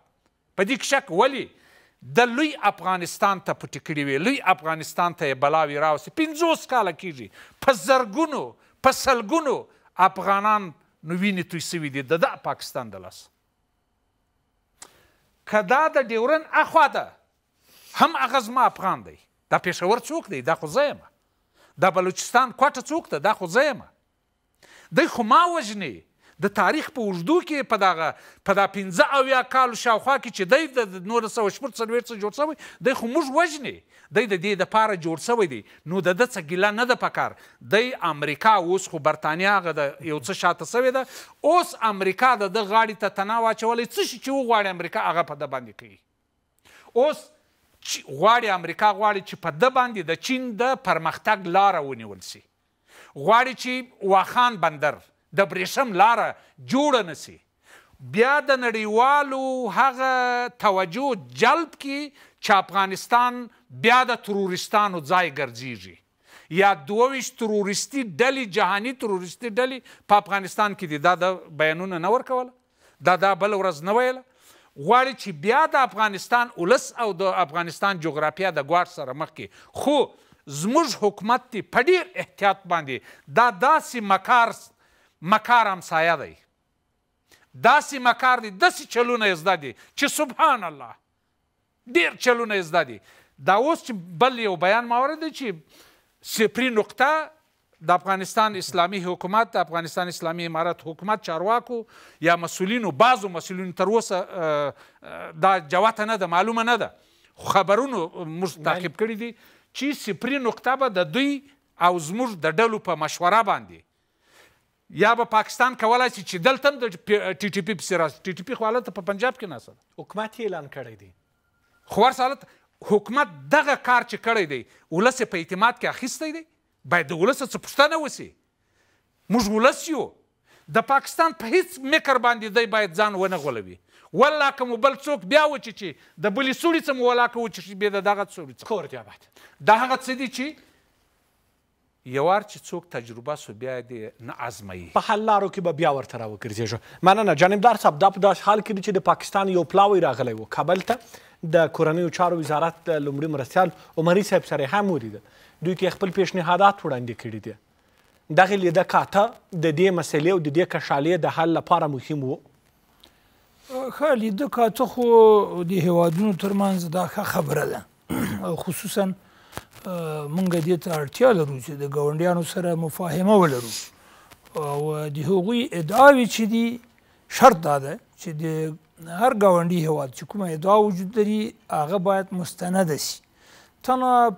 په دې کې شک ولې د لوی افغانستان ته پټې کړې وې لوی افغانستان ته یې بلاوې راوستې پنځوس کاله کېږي په زرګونو په سلګونو افغانان نو وینې توی سوي دي د دغه پاکستان د لاسه که دا د ډیورن اخوا ده هم هغه زما افغان دی دا پېښور څوک دی دا خو زه یم دا بلوچستان کوټه څوک ده دا خو زه یم دی خو ما وژنې د تاریخ په اوږدو کې په دغه په دا پنځه اویا کالو شاوخوا کې چې دی د نولس سوه شپږ څلوېښت څخه جوړ سوی دی خو موږ وژنې دی د دې دپاره جوړ سوی دی نو د ده څه ګیله نه ده پکار دی امریکا اوس خو برتانیا هغه د یو څه شاته سوې ده اوس امریکا د ده غاړې ته تناو اچولی څه شي چې وغواړي امریکا هغه په ده باندې کوي اوس غواړي امریکا غواړي چې په ده باندې د چین د پرمختګ لاره ونیول سي غواړي چې واخان بندر د بریښم لاره جوړه نه سي بیا د نړیوالو هغه توجه جلب کی چې افغانستان بیا د ترورستانو ځای ګرځیږي یا دوویش تروریستي ډلې جهاني تروریستي ډلې په افغانستان کې دي دا د بیانونه نه ورکوله دا دا بل ورځ نه ویله غواړي چې بیا د افغانستان ولس او د افغانستان جغرافیه د ګوار سره مخ کې خو زموږ حکومت دی په ډېر احتیاط باندې دا داسې مکار مکار همسایه دی داسې مکار دی داسې چلونه یې زده دي چې سبحان الله ډېر چلونه یې زده دي دا اوس چې بل یو بیان ما اورېدی چې صفري نقطه د افغانستان اسلامی حکومت د افغانستان اسلامی امارت حکومت چارواکو یا مسولینو بعضو مسولینو تر اوسه دا جواته نه ده معلومه نه ده خبرونو موږ تعقیب کړي دي چې صفري نقطه به د دوی او زموږ د ډلو په مشوره باندې یا به پاکستان کولای شي چې دلته هم د ټي ټي پي پسې راسي ټي ټي پي خو هلته په پنجاب کې ناسته ده حکومت یې اعلان کړی دی خو ورسه حکومت دغه کار چې کړی دی ولس په اعتماد کې اخیستی دی باید د ولس څخه پوښتنه وشي موږ ولس یو د پاکستان په هیڅ مکر باندې دی باید ځان ونه غولوي والله که مو بل څوک بیا وچی چې د بلې سوړې څه مو ولاکه وچی شي بیا د دغه سوړې څخه کور بیا باید دا هغه څه دي چې یوار چې څوک تجربه سو بیا دې نه ازمایي په حل لارو کې به بیا ورته راوګرځېږو مننه جانبدار صاحب دا په داسې حال کې چې د پاکستان یو پلاوی راغلی و کابل ته د کورنیو چارو وزارت لومړي مرستیال عمري صاحب سره هم ولیدل دوی ته خپل پیشنهادات وړاندې کړي دي دغه لیده کاته د دې مسلې او د دې کښالې د حل لپاره مهم و ښه لیده کاته خو د هیوادونو ترمنځ دا ښه خبره ده خصوصا مونږ دې ته اړتیا لرو چې د ګاونډیانو سره مفاهمه ولرو او د هغوی ادعاوې چې دي شرط دا ده چې د هر ګاونډي هیواد چې کومه ادعا وجود لري هغه باید مستنده سي تنه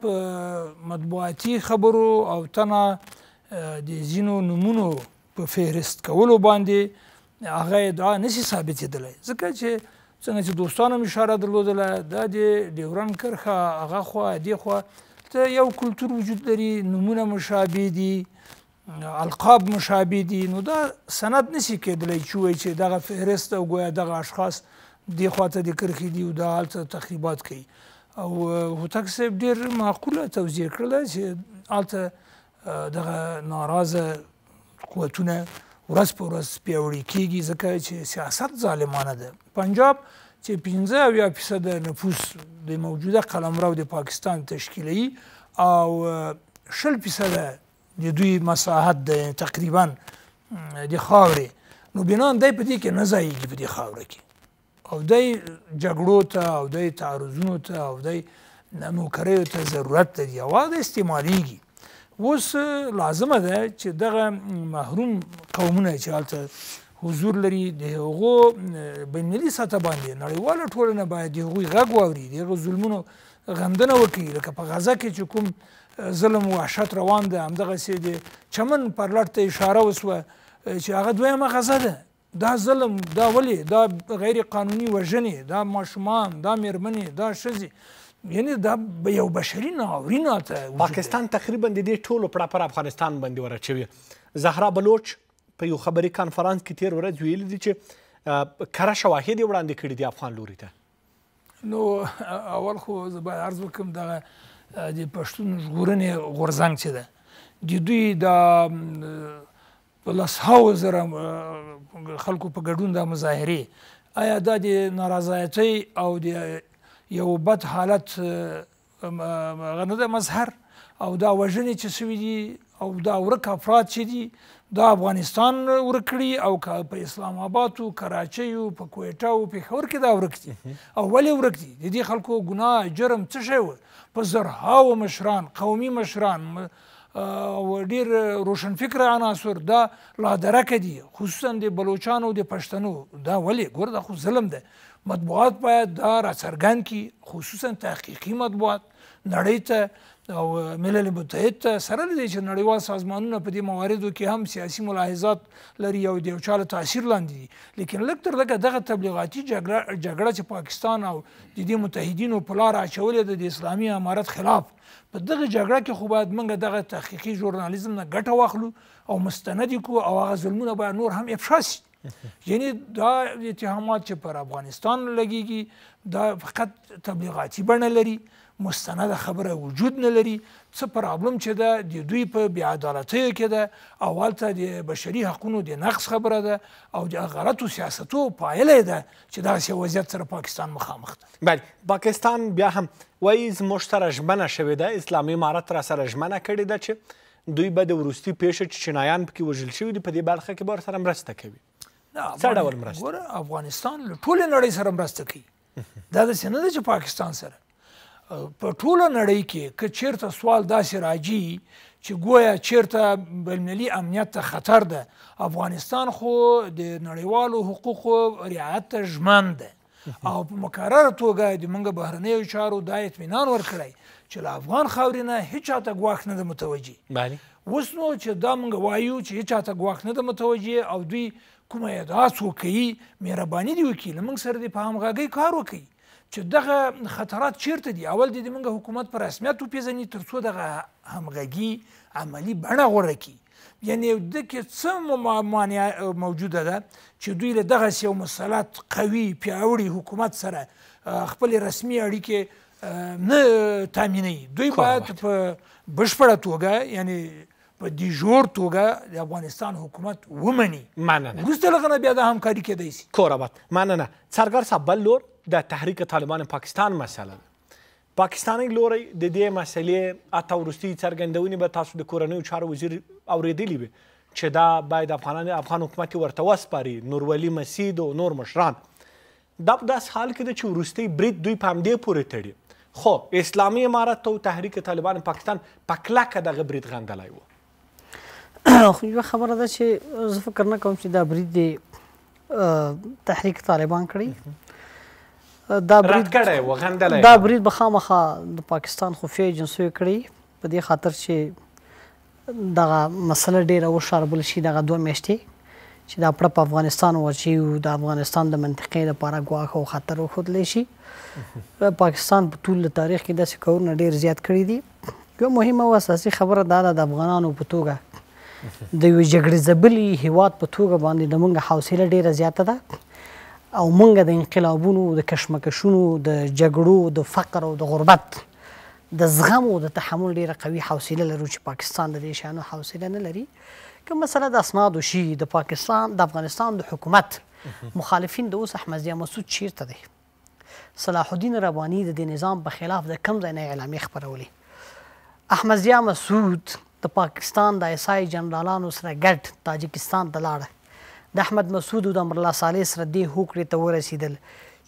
مطبوعاتي خبرو او تنه د زینو نمونو په فهرست کولو باندې هغه ادعا نشي ثابتېدلی ځکه چې څنګه چې دوستانو اشاره درلودله دا د ډیورن کرښه هغه خوا دې خوا ته یو کلتور وجود لري نمونه مشابه دي القاب مشابه دي نو دا سند نشي کېدلی چې وایي چې دغه فهرست او ګویا دغه اشخاص دې خواته د کرښې دي او دا هلته تخریبات کوي او هوتک صاحب ډېر معقوله توضیح کړله چې هلته دغه ناراضه قوتونه ورځ په ورځ پیاوړي کېږي ځکه چې سیاست ظالمانه ده پنجاب چې پنځه اویا فیصده نفوس د موجوده قلمرو د پاکستان تشکیلوي او شل فیصده د دوی مساحت ده تقریبا د خاورې نو بنا دی په دې کې نه ځایېږي په دې خاوره کې او دای جګړو ته او دای تعرضونو ته او دای نوکریو ته ضرورت لري او هغه استعمالیږي اوس لازمه ده چې دغه محروم قومونه چې هلته حضور لري د هغو بینالمللي سطح باندې نړیواله ټولنه باید د هغوی غږ واوري د هغو ظلمونو غندنه وکړي لکه په غزه کې چې کوم ظلم وحشت روان ده همدغسې د چمن پر لټ ته اشاره وسوه چې هغه دویمه غزه ده دا ظلم دا ولې دا غیر قانوني وژنې دا ماشومان دا میرمنې دا ښځې یعنی دا یو بشري ناورینه ته پاکستان تقریبا د دې ټولو پړه پر افغانستان باندې ورچوي زهرا بلوچ په یو خبري کانفرنس کې تیر ورځ ویل دي چې کره شواهد وړاندې کړي دي افغان لوري ته نو اول خو زه باید عرض وکړم دغه د پښتون ژغورنې غورځنګ چې ده د دوی د په لس هاو زره خلکو په ګډون د مظاهره آیا دا د نارضایتي او د یو بد حالت غنه د مظهر او دا وژنې چې سوي دي او دا ورک افراد چې دي دا افغانستان ورکړي او که په اسلام آباد او کراچۍ او په کوټه او پېښور کې دا ورک دي او ولې ورک دي د دې خلکو ګناه جرم څه شی و په زرهاو مشران قومي مشران او ډیر روشن فکر عناصر دا لا درک دي خصوصا د بلوچستان او د پښتنو دا ولی ګور دا خو ظلم ده مطبوعات باید دا را څرګند کړي خصوصا تحقیقي مطبوعات نړۍ ته او ملل متحد سره لدی چې نړیوال سازمانونه په دې مواردو کې هم سیاسي ملاحظات لري او د یو چا له تاثیر لاندې دي لیکن لږ تر لږه دغه تبلیغاتي جګړه جګړه چې پاکستان او د دې متحدینو په لار اچولې ده د اسلامي امارت خلاف په دغه جګړه کې خو باید موږ دغه تحقیقي ژورنالیزم نه ګټه واخلو او مستند کو او هغه ظلمونه باید نور هم افشا شي (laughs) یعنی دا اتهامات چې پر افغانستان لګیږي دا فقط تبلیغاتي بڼه لري مستنده خبره وجود نه لري څه پرابلم چې ده د دوی په بې عدالتیو کې ده او هلته د بشري حقونو د نقص خبره ده او د غلطو سیاستو پایله ده چې دغسې وضعیت سره پاکستان مخامخ ده بله پاکستان بیا هم وایي زموږ سره ژمنه شوې ده اسلامي امارت را سره ژمنه کړې ده چې دوی به د وروستي پیښه چې چینایان پکې وژل شوي دي په دې برخه کې به ورسره مرسته کوي څه ډول مرسته ګوره افغانستان له ټولې نړۍ سره مرسته کوي دا داسې نه ده چې پاکستان سره په ټوله نړۍ کې که چیرته سوال داسې راځي چې ګویا چیرته بینالمللي امنیت ته خطر ده افغانستان خو د نړیوالو حقوقو رعایت ته ژمن ده او په مکرره توګه د موږ بهرنیو چارو دا اطمینان ورکړی چې له افغان خاورې نه هیچا ته ګواښ نه ده متوجه اوس نو چې دا موږ وایو چې هیچا ته ګواښ نه ده متوجه او دوی کومه ادعا څوک کوي مهرباني دې وکړي له موږ سره دې په همغږۍ کار وکړي چې دغه خطرات چیرته دي اول د موږ حکومت پر رسمیت وپیژني ترڅو دغه همغږي عملی بڼه غوره کړي یعنی د کې څه مانع موجوده ده چې دوی له دغسې یو مسلات قوي پیاوړي حکومت سره خپلې رسمي اړیکې نه تامینوي دوی باید په بشپړه توګه یعنی په دی جوړ توګه د افغانستان حکومت ومني مننه وروسته لغه بیا د همکاري کېدای شي کوربت مننه سرګر صاحب بل لور د تحریک طالبان پاکستان مسله ده پاکستاني لوري د دې مسلې اته ورستي څرګندونې به تاسو د کورنیو چارو وزیر اوریدلی به چې دا باید افغانان افغان حکومت ورته وسپاري نورولي مسید او نور مشران دا په داس حال کې د چې ورستي برید دوی پام دی پورې تړي خو اسلامي امارات او تحریک طالبان پاکستان پکلاکه د غبرید غندلای وو (coughs) خو یو خبره ده چې زه فکر نه کوم چې دا برید دی تحریک طالبان کړی دا برید کړه وغندل دا برید بخامخه د پاکستان خفیه ایجنسیو کړی په دې خاطر چې دغه مسله ډیره وشاربل شي دغه دوه میاشتې چې دا پړه په افغانستان وچی او د افغانستان د منطقې لپاره ګواښ او خطر وښودلی شي پاکستان په ټول تاریخ کې داسې کورونه ډیر زیات کړي دي یو مهمه او اساسي خبره دا ده د افغانانو په توګه د یو جګړې ځبلي هیواد په توګه باندې د مونږ حوصله ډیره زیاته ده او مونږ د انقلابونو د کشمکشونو د جګړو د فقر او د غربت د زغم او د تحمل ډیره قوي حوصله لرو چې پاکستان د دې شیانو حوصله نه لري که مسله د اسنادو شي د پاکستان د افغانستان د حکومت مخالفین د اوس احمد ضیا مسعود چیرته دی صلاح الدین رباني د دې نظام په خلاف د کم ځای نه اعلامیې خپرولې احمد ضیا مسعود د پاکستان د ایسای جنرالانو سره ګډ تاجکستان ته لاړه د احمد مسعود او د امر الله صالح سره دې هوکړې ته ورسېدل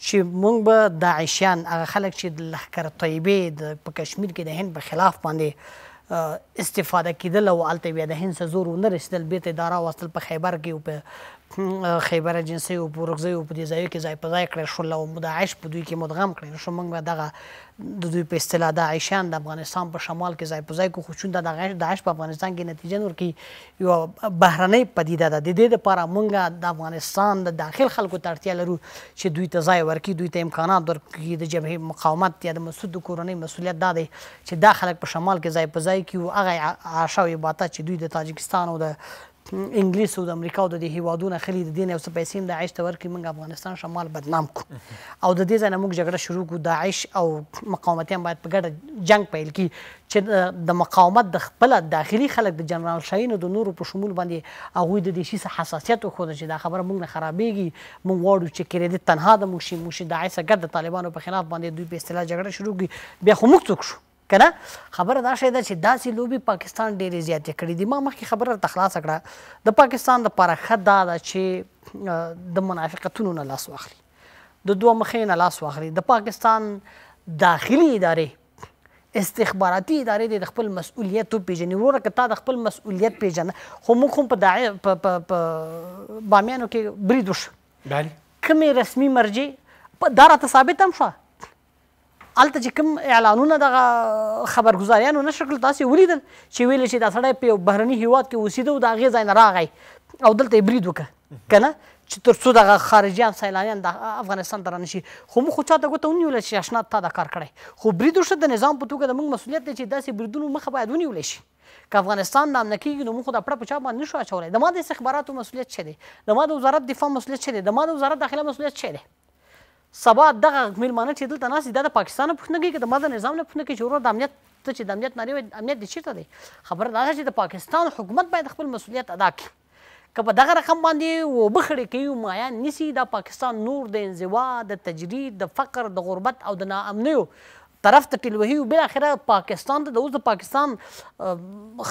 چې موږ به داعشیان هغه خلک چې د لښکر طیبې د په کشمیر کې د هند په خلاف باندې استفاده کیدل او الته بیا د هند سره زور ونه رسېدل بیرته اداره واستل په خیبر کې او په خیبر جنسي او پورګزي او په دې ځای کې ځای په ځای کړل شو او داعش په دوی کې مدغم کړل شو موږ دغه د دوی په اصطلاح داعشان د افغانستان په شمال کې ځای په ځای کو خو چون د داعش په افغانستان کې نتیجه نور کې یو بهرنۍ پدیده ده د دې لپاره موږ د افغانستان د داخل خلکو ته اړتیا لرو چې دوی ته ځای ورکړي دوی ته امکانات ورکړي د جبهې مقاومت یا د مسعود کورنۍ مسولیت دا دی چې دا خلک په شمال کې ځای په ځای کې او هغه عاشو عبادت چې دوی د تاجکستان او د انګلیس او د امریکا او د دې هیوادونو خلی د دین او پیسې د داعش ته ورکړي موږ افغانستان شمال بدنام کو او د دې ځنه موږ جګړه شروع کو داعش او مقاومتین باید په ګډه جنگ پیل کی چې د مقاومت د خپل داخلي خلک د جنرال شاهین او د نورو په شمول باندې هغه د دې شي حساسیت خو چې دا خبره موږ نه خرابېږي موږ وړو چې کریډیټ تنها د موشي موشي داعش ګډ د طالبانو په خلاف باندې دوی په اصطلاح جګړه شروع کی بیا خو موږ څوک شو کنه خبره دا شی ده چې داسې لوبي پاکستان ډېرې زیاتې کړې دي ما مخکې خبره ته خلاص کړه د پاکستان لپاره ښه دا ده چې د منافقتونو نه لاس واخلي د دوه مخې نه لاس واخلي د پاکستان داخلي ادارې استخباراتي ادارې د خپل مسؤلیت پیژنې وروره که تا د خپل مسؤلیت پیژنه خو موږ هم په داعی په بامیانو کې برید وشو بله کومې رسمي مرجع په دا راته ثابت هم شوه الته چې کوم اعلانونه دغه خبرګزاریانو نشر کړل تاسو ولیدل چې ویل چې دا سړی په یو بهرني هیواد کې اوسېده او د هغې ځای نه راغی او دلته یې برید وکړه که نه چې تر څو دغه خارجیان سیلانیان د افغانستان ته رانشي خو موږ خو چا ته ګوته ونیوله چې اشنا تا دا کار کړی خو برید وشو د نظام په توګه زموږ مسؤلیت دی چې داسې بریدونو مخه باید ونیولی شي که افغانستان نام نه کیږي نو موږ خو دا پړه په چا باندې نشو اچولی د ما د استخباراتو مسؤلیت څه دی د ما د وزارت دفاع مسؤلیت څه دی د ما د وزارت داخله مسؤلیت څه دی سبا دغه میلمانه چې دلته ناست دي دا د پاکستان پوښتنه کوي که د ما د نظام نه پوښتنه کوي چې ورور د امنیت ته چې د امنیت نارې وایي امنیت دې چېرته دی خبره دا چې د پاکستان حکومت باید خپل مسؤلیت ادا کړي که په دغه رقم باندې وبخړې کوي مایان نیسي دا پاکستان نور د انزوا د تجرید د فقر د غربت او د ناامنیو طرف ته ټیل وهي بالاخره پاکستان ته د اوس د پاکستان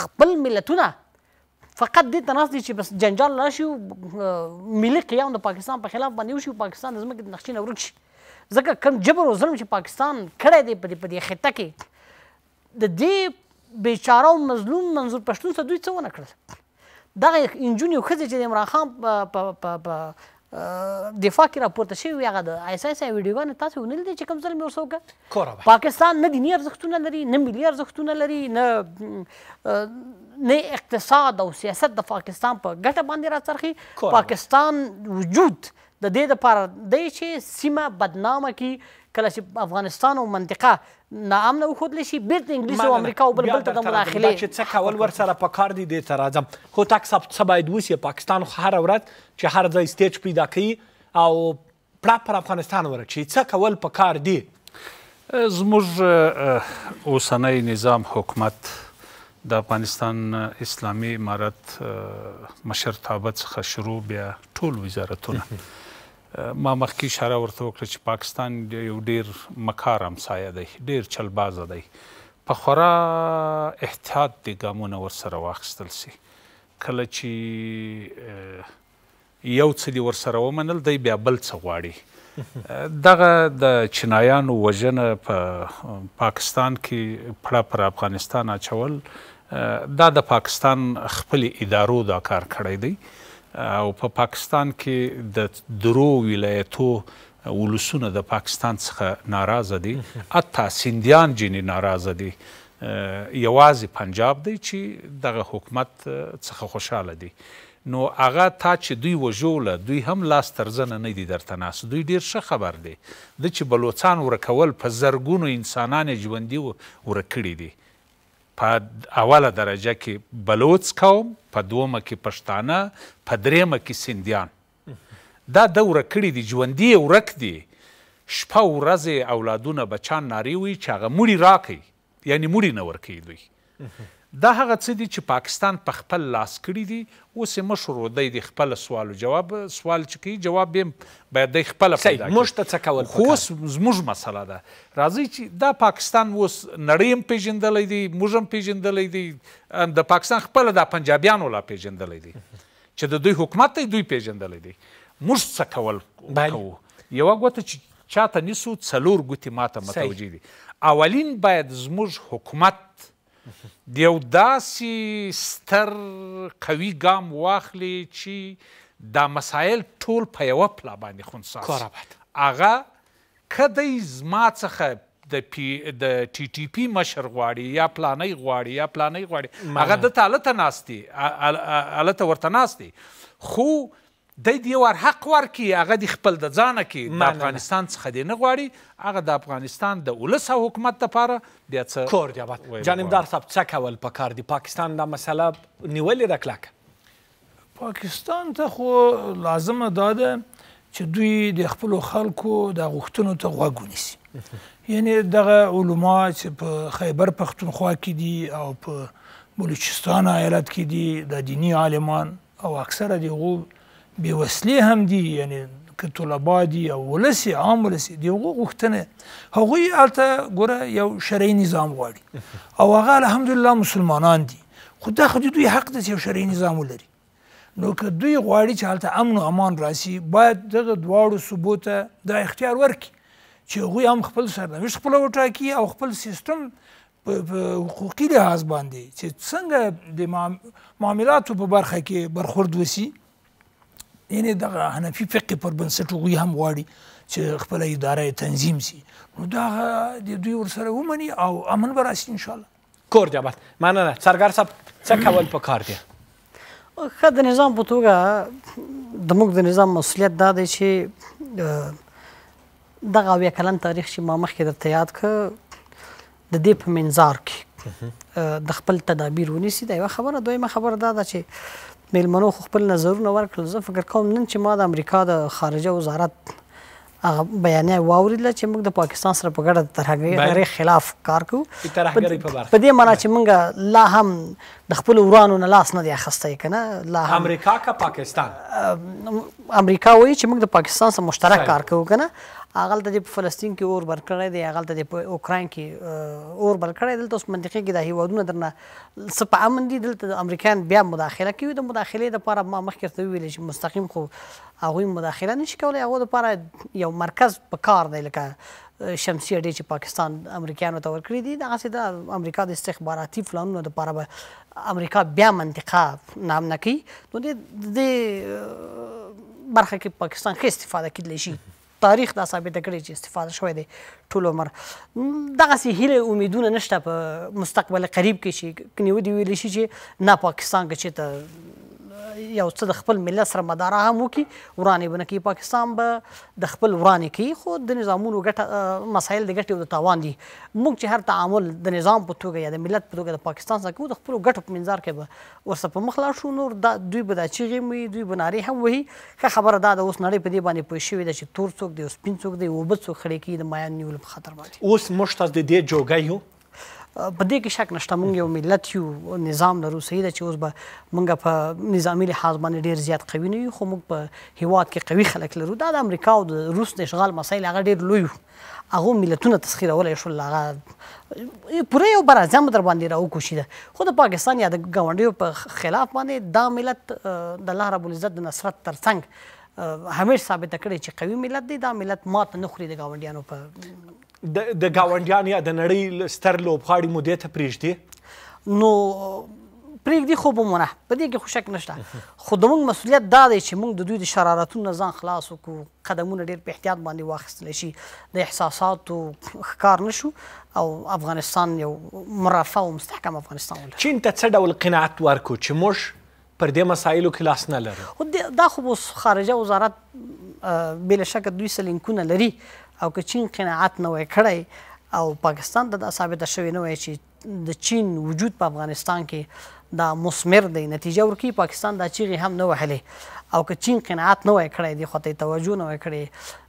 خپل ملتونه فقط دې ته ناست دي چې بس جنجال راشي او ملي قیام د پاکستان په خلاف باندې وشي او پاکستان د ځمکې د نقشې نه ورک شي ځکه کوم جبر او ظلم چې پاکستان کړی دی په دې خطه کې د دې بیچاره او مظلوم منظور پښتون ته دوی څه ونه کړل دغه انجونې او ښځې چې د عمران خان په دفاع کې راپورته شوی هغه د آی اس آی ویډیوګان تاسو ونه لیدل چې کوم ځل مې ورسوګه پاکستان نه دینی ارزښتونه لري نه ملي ارزښتونه لري نه نه اقتصاد او سیاست د پاکستان په ګټه باندې راڅرخي پاکستان وجود د دې لپاره دی چې سیمه بدنامه کی کله چې افغانستان او منطقه ناامنه وښودل شي بیرته انګلیس او امریکا او بل بل ته د مداخلې چې څه کول ورسره په کار دي دې ته راځم خو تک سب څه باید وسي پاکستان خو هر ورځ چې هر ځای سټیج پیدا کوي او پړه پر افغانستان ور چې څه کول په کار دي زموږ اوسنۍ نظام حکومت د افغانستان اسلامي امارت مشرتابه څخه شروع بیا ټول وزارتونه (laughs) ما مخکې اشاره ورته وکړه چې پاکستان یو ډیر مکار همسایه دی ډیر چلبازه دی په خورا احتیاط دي ګامونه ورسره واخیستل سي کله چې یو څه دي ورسره ومنل دی بیا بل څه غواړي (laughs) دغه د چینایانو وژنه په پا پاکستان کې پړه پر افغانستان اچول دا د پاکستان خپل ادارو دا کار کړی دی او په پاکستان کې د درو ولایتو ولسونه د پاکستان څخه ناراضه دي اته سندیان جنې ناراضه دي یوازې پنجاب دی چې دغه حکومت څخه خوشاله دي نو هغه تا چې دوی وژوله دوی هم لاس ترزنه نه دي درته ناست دوی ډیر ښه خبر دی د چې بلوچستان ورکول په زرګونو انسانان ژوندي ورکړي دي په اوله درجه کې بلوچ قوم په دومه کې پښتانه په درېمه کې سندیان دا دوره کړي دي ژوندي یې ورک دي شپه ورځې اولادونه بچان نارې وي چې هغه مړي راکئ یعنی مړي نه ورکوي دوی دا هغه څه دي چې پاکستان په پا خپل لاس کړی دي اوس یې مشورو دی د خپل سوال جواب سوال چې کوي جواب یې باید د خپل پیدا کړي موږ ته څه کول خو اوس زموږ مسله ده راځئ چې دا پاکستان اوس نړۍ هم پیژندلی دی موږ هم پیژندلی دی د پاکستان خپله دا پنجابیانو لا پیژندلی دی چې د دوی حکومت دی دوی پیژندلی دی موږ څه کول کوو یوه ګوته چې چاته نیسو څلور ګوتې ماته متوجه دي اولین باید زموږ حکومت د یو داسې ستر قوي ګام واخلي چې دا مسایل ټول په یوه پلا باندې خونساس هغه که دی زما څخه د پی د ټي ټي پی مشر غواړي یا پلانی غواړي یا پلانی غواړي هغه د تاله ته ناستي الته ورته ناستي خو دی دې ور حق ورکړي هغه د خپل د ځانه کې د افغانستان څخه دی نه غواړي هغه د افغانستان د ولس او حکومت لپاره بیا څه کور دی آباد جانبدار صاحب څه کول پکار دی پاکستان دا مسله نیولې ده کلکه پاکستان ته خو لازمه دا ده چې دوی د خپلو خلکو د غوښتنو ته غوږ ونیسي (laughs) یعنی دغه علما چې په خیبر پښتونخوا کې دي او په بلوچستان ایالت کې دي د دینی عالمان او اکثره د هغو بیوسلي هم دي یعنی که طلبا دي او ولسی عام ولسی دی هغو غوښتنه هغوی هلته ګوره یو شرعي نظام غواړي او هغه الحمدلله مسلمانان دي خو دا خو دوی حق دی چې یو شرعي نظام ولري نو که دوی غواړي چې هلته امن او امان راسي باید دغه دواړو ثبوت ته دا اختیار ورکړي چې هغوی هم خپل سرنوشت خپله وټاکي او خپل سیستم په حقوقي لحاظ باندې چې څنګه د معاملاتو په برخه کې برخورد وسي یعنی د حنفي فقه پر بنسټ هغوی هم غواړي چې خپله اداره تنظیم شي نو دا د دوی ورسره ومني او امن به راسي انشاءالله کور دی البته مننه سرګر صاحب څه کول په کار دی ښه د نظام په توګه زموږ د نظام مسؤلیت دا دی چې دغه اویا کلن تاریخ چې ما مخکې درته یاد کړه د دې په منځار کې د خپل تدابیر ونیسي دا یوه خبره دویمه خبره دا ده چې میلمنو خپل نظرونه ورکړل زه فکر کوم نن چې ما د امریکا د خارجه وزارت هغه بیانې واوریدل چې موږ د پاکستان سره په ګډه د ترهګرۍ خلاف کار کوو په دې معنا چې موږ لا هم د خپل ورانو نه لاس نه دی اخیستی که نه لا هم امریکا که پاکستان امریکا وایي چې موږ د پاکستان سره مشترک کار کوو که نه هغه د فلسطین کې اور بل کړی دی هغه د اوکراین کې اور بل کړی دلته اوس منطقه کې د هیوادونو درنه څه په امن دي دلته امریکایان بیا مداخله کوي د مداخلې لپاره ما مخکې ته ویل چې مستقیم خو هغوی مداخله نشي کولی هغو لپاره یو مرکز په کار دی لکه شمسی اډې چې پاکستان امریکایانو ته ورکړي دي دغسې د امریکا د استخباراتي پلانونو دپاره به امریکا بیا منطقه نام نه کوي نو د برخه کې پاکستان ښه استفاده کیدلی شي تاریخ دا ثابت کړی چې استفاده شوې دي ټول عمر دغه سي هله امیدونه نشته په مستقبل قریب کې شي کني ودی ویل شي چې نه پاکستان کې چې ته یو څه د خپل ملت سره مداره هم وکړي ورانې به نه کوي پاکستان به د خپل ورانې کوي خو د نظامونو ګټه مسایل د ګټې او د تاوان دي موږ چې هر تعامل د نظام په توګه یا د ملت په توګه د پاکستان سره کوو د خپلو ګټو په منځار کې به ورسره په مخ لاړ شو نور دا دوی به دا چیغې وي دوی به نارې هم وهي ښه خبره دا ده اوس نړۍ په دې باندې پوه شوې ده چې تور څوک دی او سپین څوک دی اوبه څوک خړې کوي د مایان نیولو په خاطر باندې اوس موږ تاسو د دې جوګی یو په دې کې شک نشته مونږ یو ملت یو نظام لرو صحیح ده چې اوس به مونږ په نظامی لحاظ باندې ډیر زیات قوي نه یو خو مونږ په هیواد کې قوي خلک لرو دا د امریکا او د روس د اشغال مسایل هغه ډیر لوی هغه ملتونه تسخیرولای شو هغه پوره یو بر اعظم در باندې راو کوشیده خو د پاکستان یا د ګاونډیو په خلاف باندې دا ملت د الله رب العزت د نصرت ترڅنګ همیش ثابت کړی چې قوي ملت دی دا ملت مات نه خوري د گاونډیانو په د گاونډیان یا د نړۍ ستر لوبغاړي مودې ته پرېږدي نو پرېږدي خو به مو نه په دې کې خو شک نشته خو زموږ مسؤلیت دا دی چې موږ د دوی د شرارتونو نه ځان خلاص وکړو قدمونه ډېر په احتیاط باندې واخیستلی شي د احساساتو ښکار نشو او افغانستان یو مرافع او مستحکم افغانستان ولري چین ته څه ډول قناعت ورکړو چې موږ پر دې مسایلو کې لاس نه لرو دا خو اوس خارجه وزارت بلا شک دوی سلینکونه لري او که چین قناعت نه وای کړی او پاکستان ته دا ثابت شوی نه وای چې د چین وجود په افغانستان کې دا مسمر دی نتیجه ورکړي پاکستان دا چیغې هم نه وهلې او که چین قناعت نه وای کړی دی خو ته توجه نه وای کړې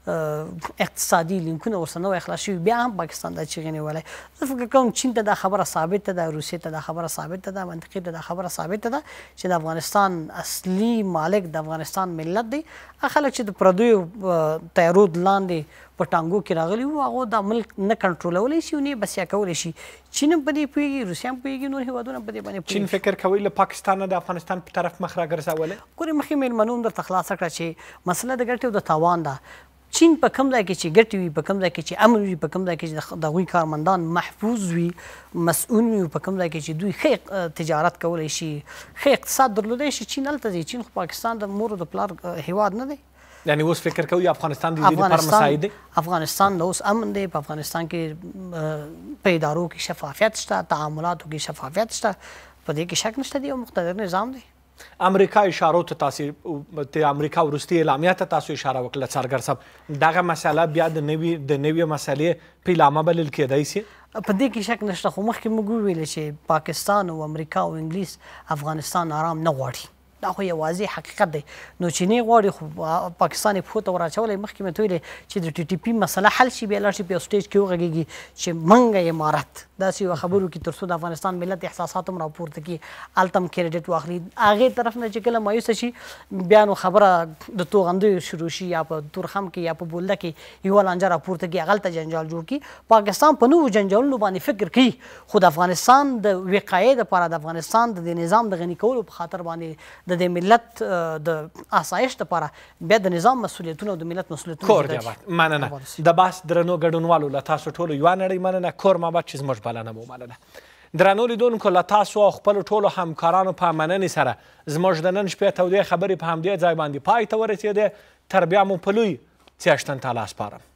اقتصادي لینکونه ورسنه اخلاصي بیا هم پاکستان د چغینه ولای زه فکر کوم چین ته دا خبره ثابت ده روسیې ته دا خبره ثابت ده منطقي ته دا خبره ثابت ده چې د افغانستان اصلي مالک د افغانستان ملت دی اخلک چې د پردوی تیارود لاندې په ټانګو کې راغلی وو هغه د ملک نه کنټرولولی شي نه بس یا کولی شي چین په دې پیږي روسیا هم پیږي نور هیوادونه په دې باندې چین فکر کوي له پاکستان نه د افغانستان په طرف مخ راګرځول ګوري مخې مېلمنوم در تخلاص کړه چې مسله د ګټو د تاوان ده چین په کوم ځای کې چې ګټي وي په کوم ځای کې چې امن وي په کوم ځای کې چې د غوي کارمندان محفوظ وي مسؤول وي په کوم ځای کې چې دوی ښه تجارت کولای شي ښه اقتصاد درلودلی شي چین هلته ځي چین خو پاکستان د مور او د پلار هیواد نه دی یعنی اوس فکر کوي افغانستان د دې لپاره مساعد دی افغانستان د اوس امن دی په افغانستان کې په ادارو کې شفافیت شته تعاملاتو کې شفافیت شته په دې کې شک نشته دی یو مقتدر نظام دی امریکا اشاره ته تاسو ته امریکا ورستی اعلامیه ته تاسو اشاره وکړه سرګر صاحب دغه مسله بیا د نوی د نوی مسلې په لامه بلل کېدای شي په دې کې شک نشته خو مخکې موږ ویل چې پاکستان او امریکا او انګلیس افغانستان آرام نه غواړي دا خو یو واضح حقیقت دی نو چې نه غواړي خو پاکستان یې پښو ته وراچولی مخکې مې ویلې چې د ټي ټي پي مسله حل شي بیا لاړ شي بیا سټیج کې وغږېږي چې منګه امارت داسې یوه خبرو کې تر څو د افغانستان ملت احساسات هم راپورته کړي هلته هم کریډټ واخلي هغې طرف نه چې کله مایوسه شي بیا نو خبره د توغندیو شروع شي یا په تورخم کې یا په بولده کې یوه لانجه راپورته کړي هغلته جنجال جوړ کړي پاکستان په نوو جنجالونو باندې فکر کوي خو د افغانستان د وقایې دپاره د افغانستان د نظام د غني کولو په خاطر باندې د د ملت د آسایش لپاره بیا د نظام مسولیتونه او د ملت مسولیتونه کور جواب مننه د بحث درنو ګډونوالو له تاسو ټولو یوه نړۍ مننه کور مابد چې زموږ بلنه مو مننه درنو لیدونکو له تاسو او خپلو ټولو همکارانو په مننې سره زموږ د نن شپې تودې خبرې په همدې ځای باندې پای ته ورسېدې تر بیا مو په لوی څیاشتن ته لاس پارم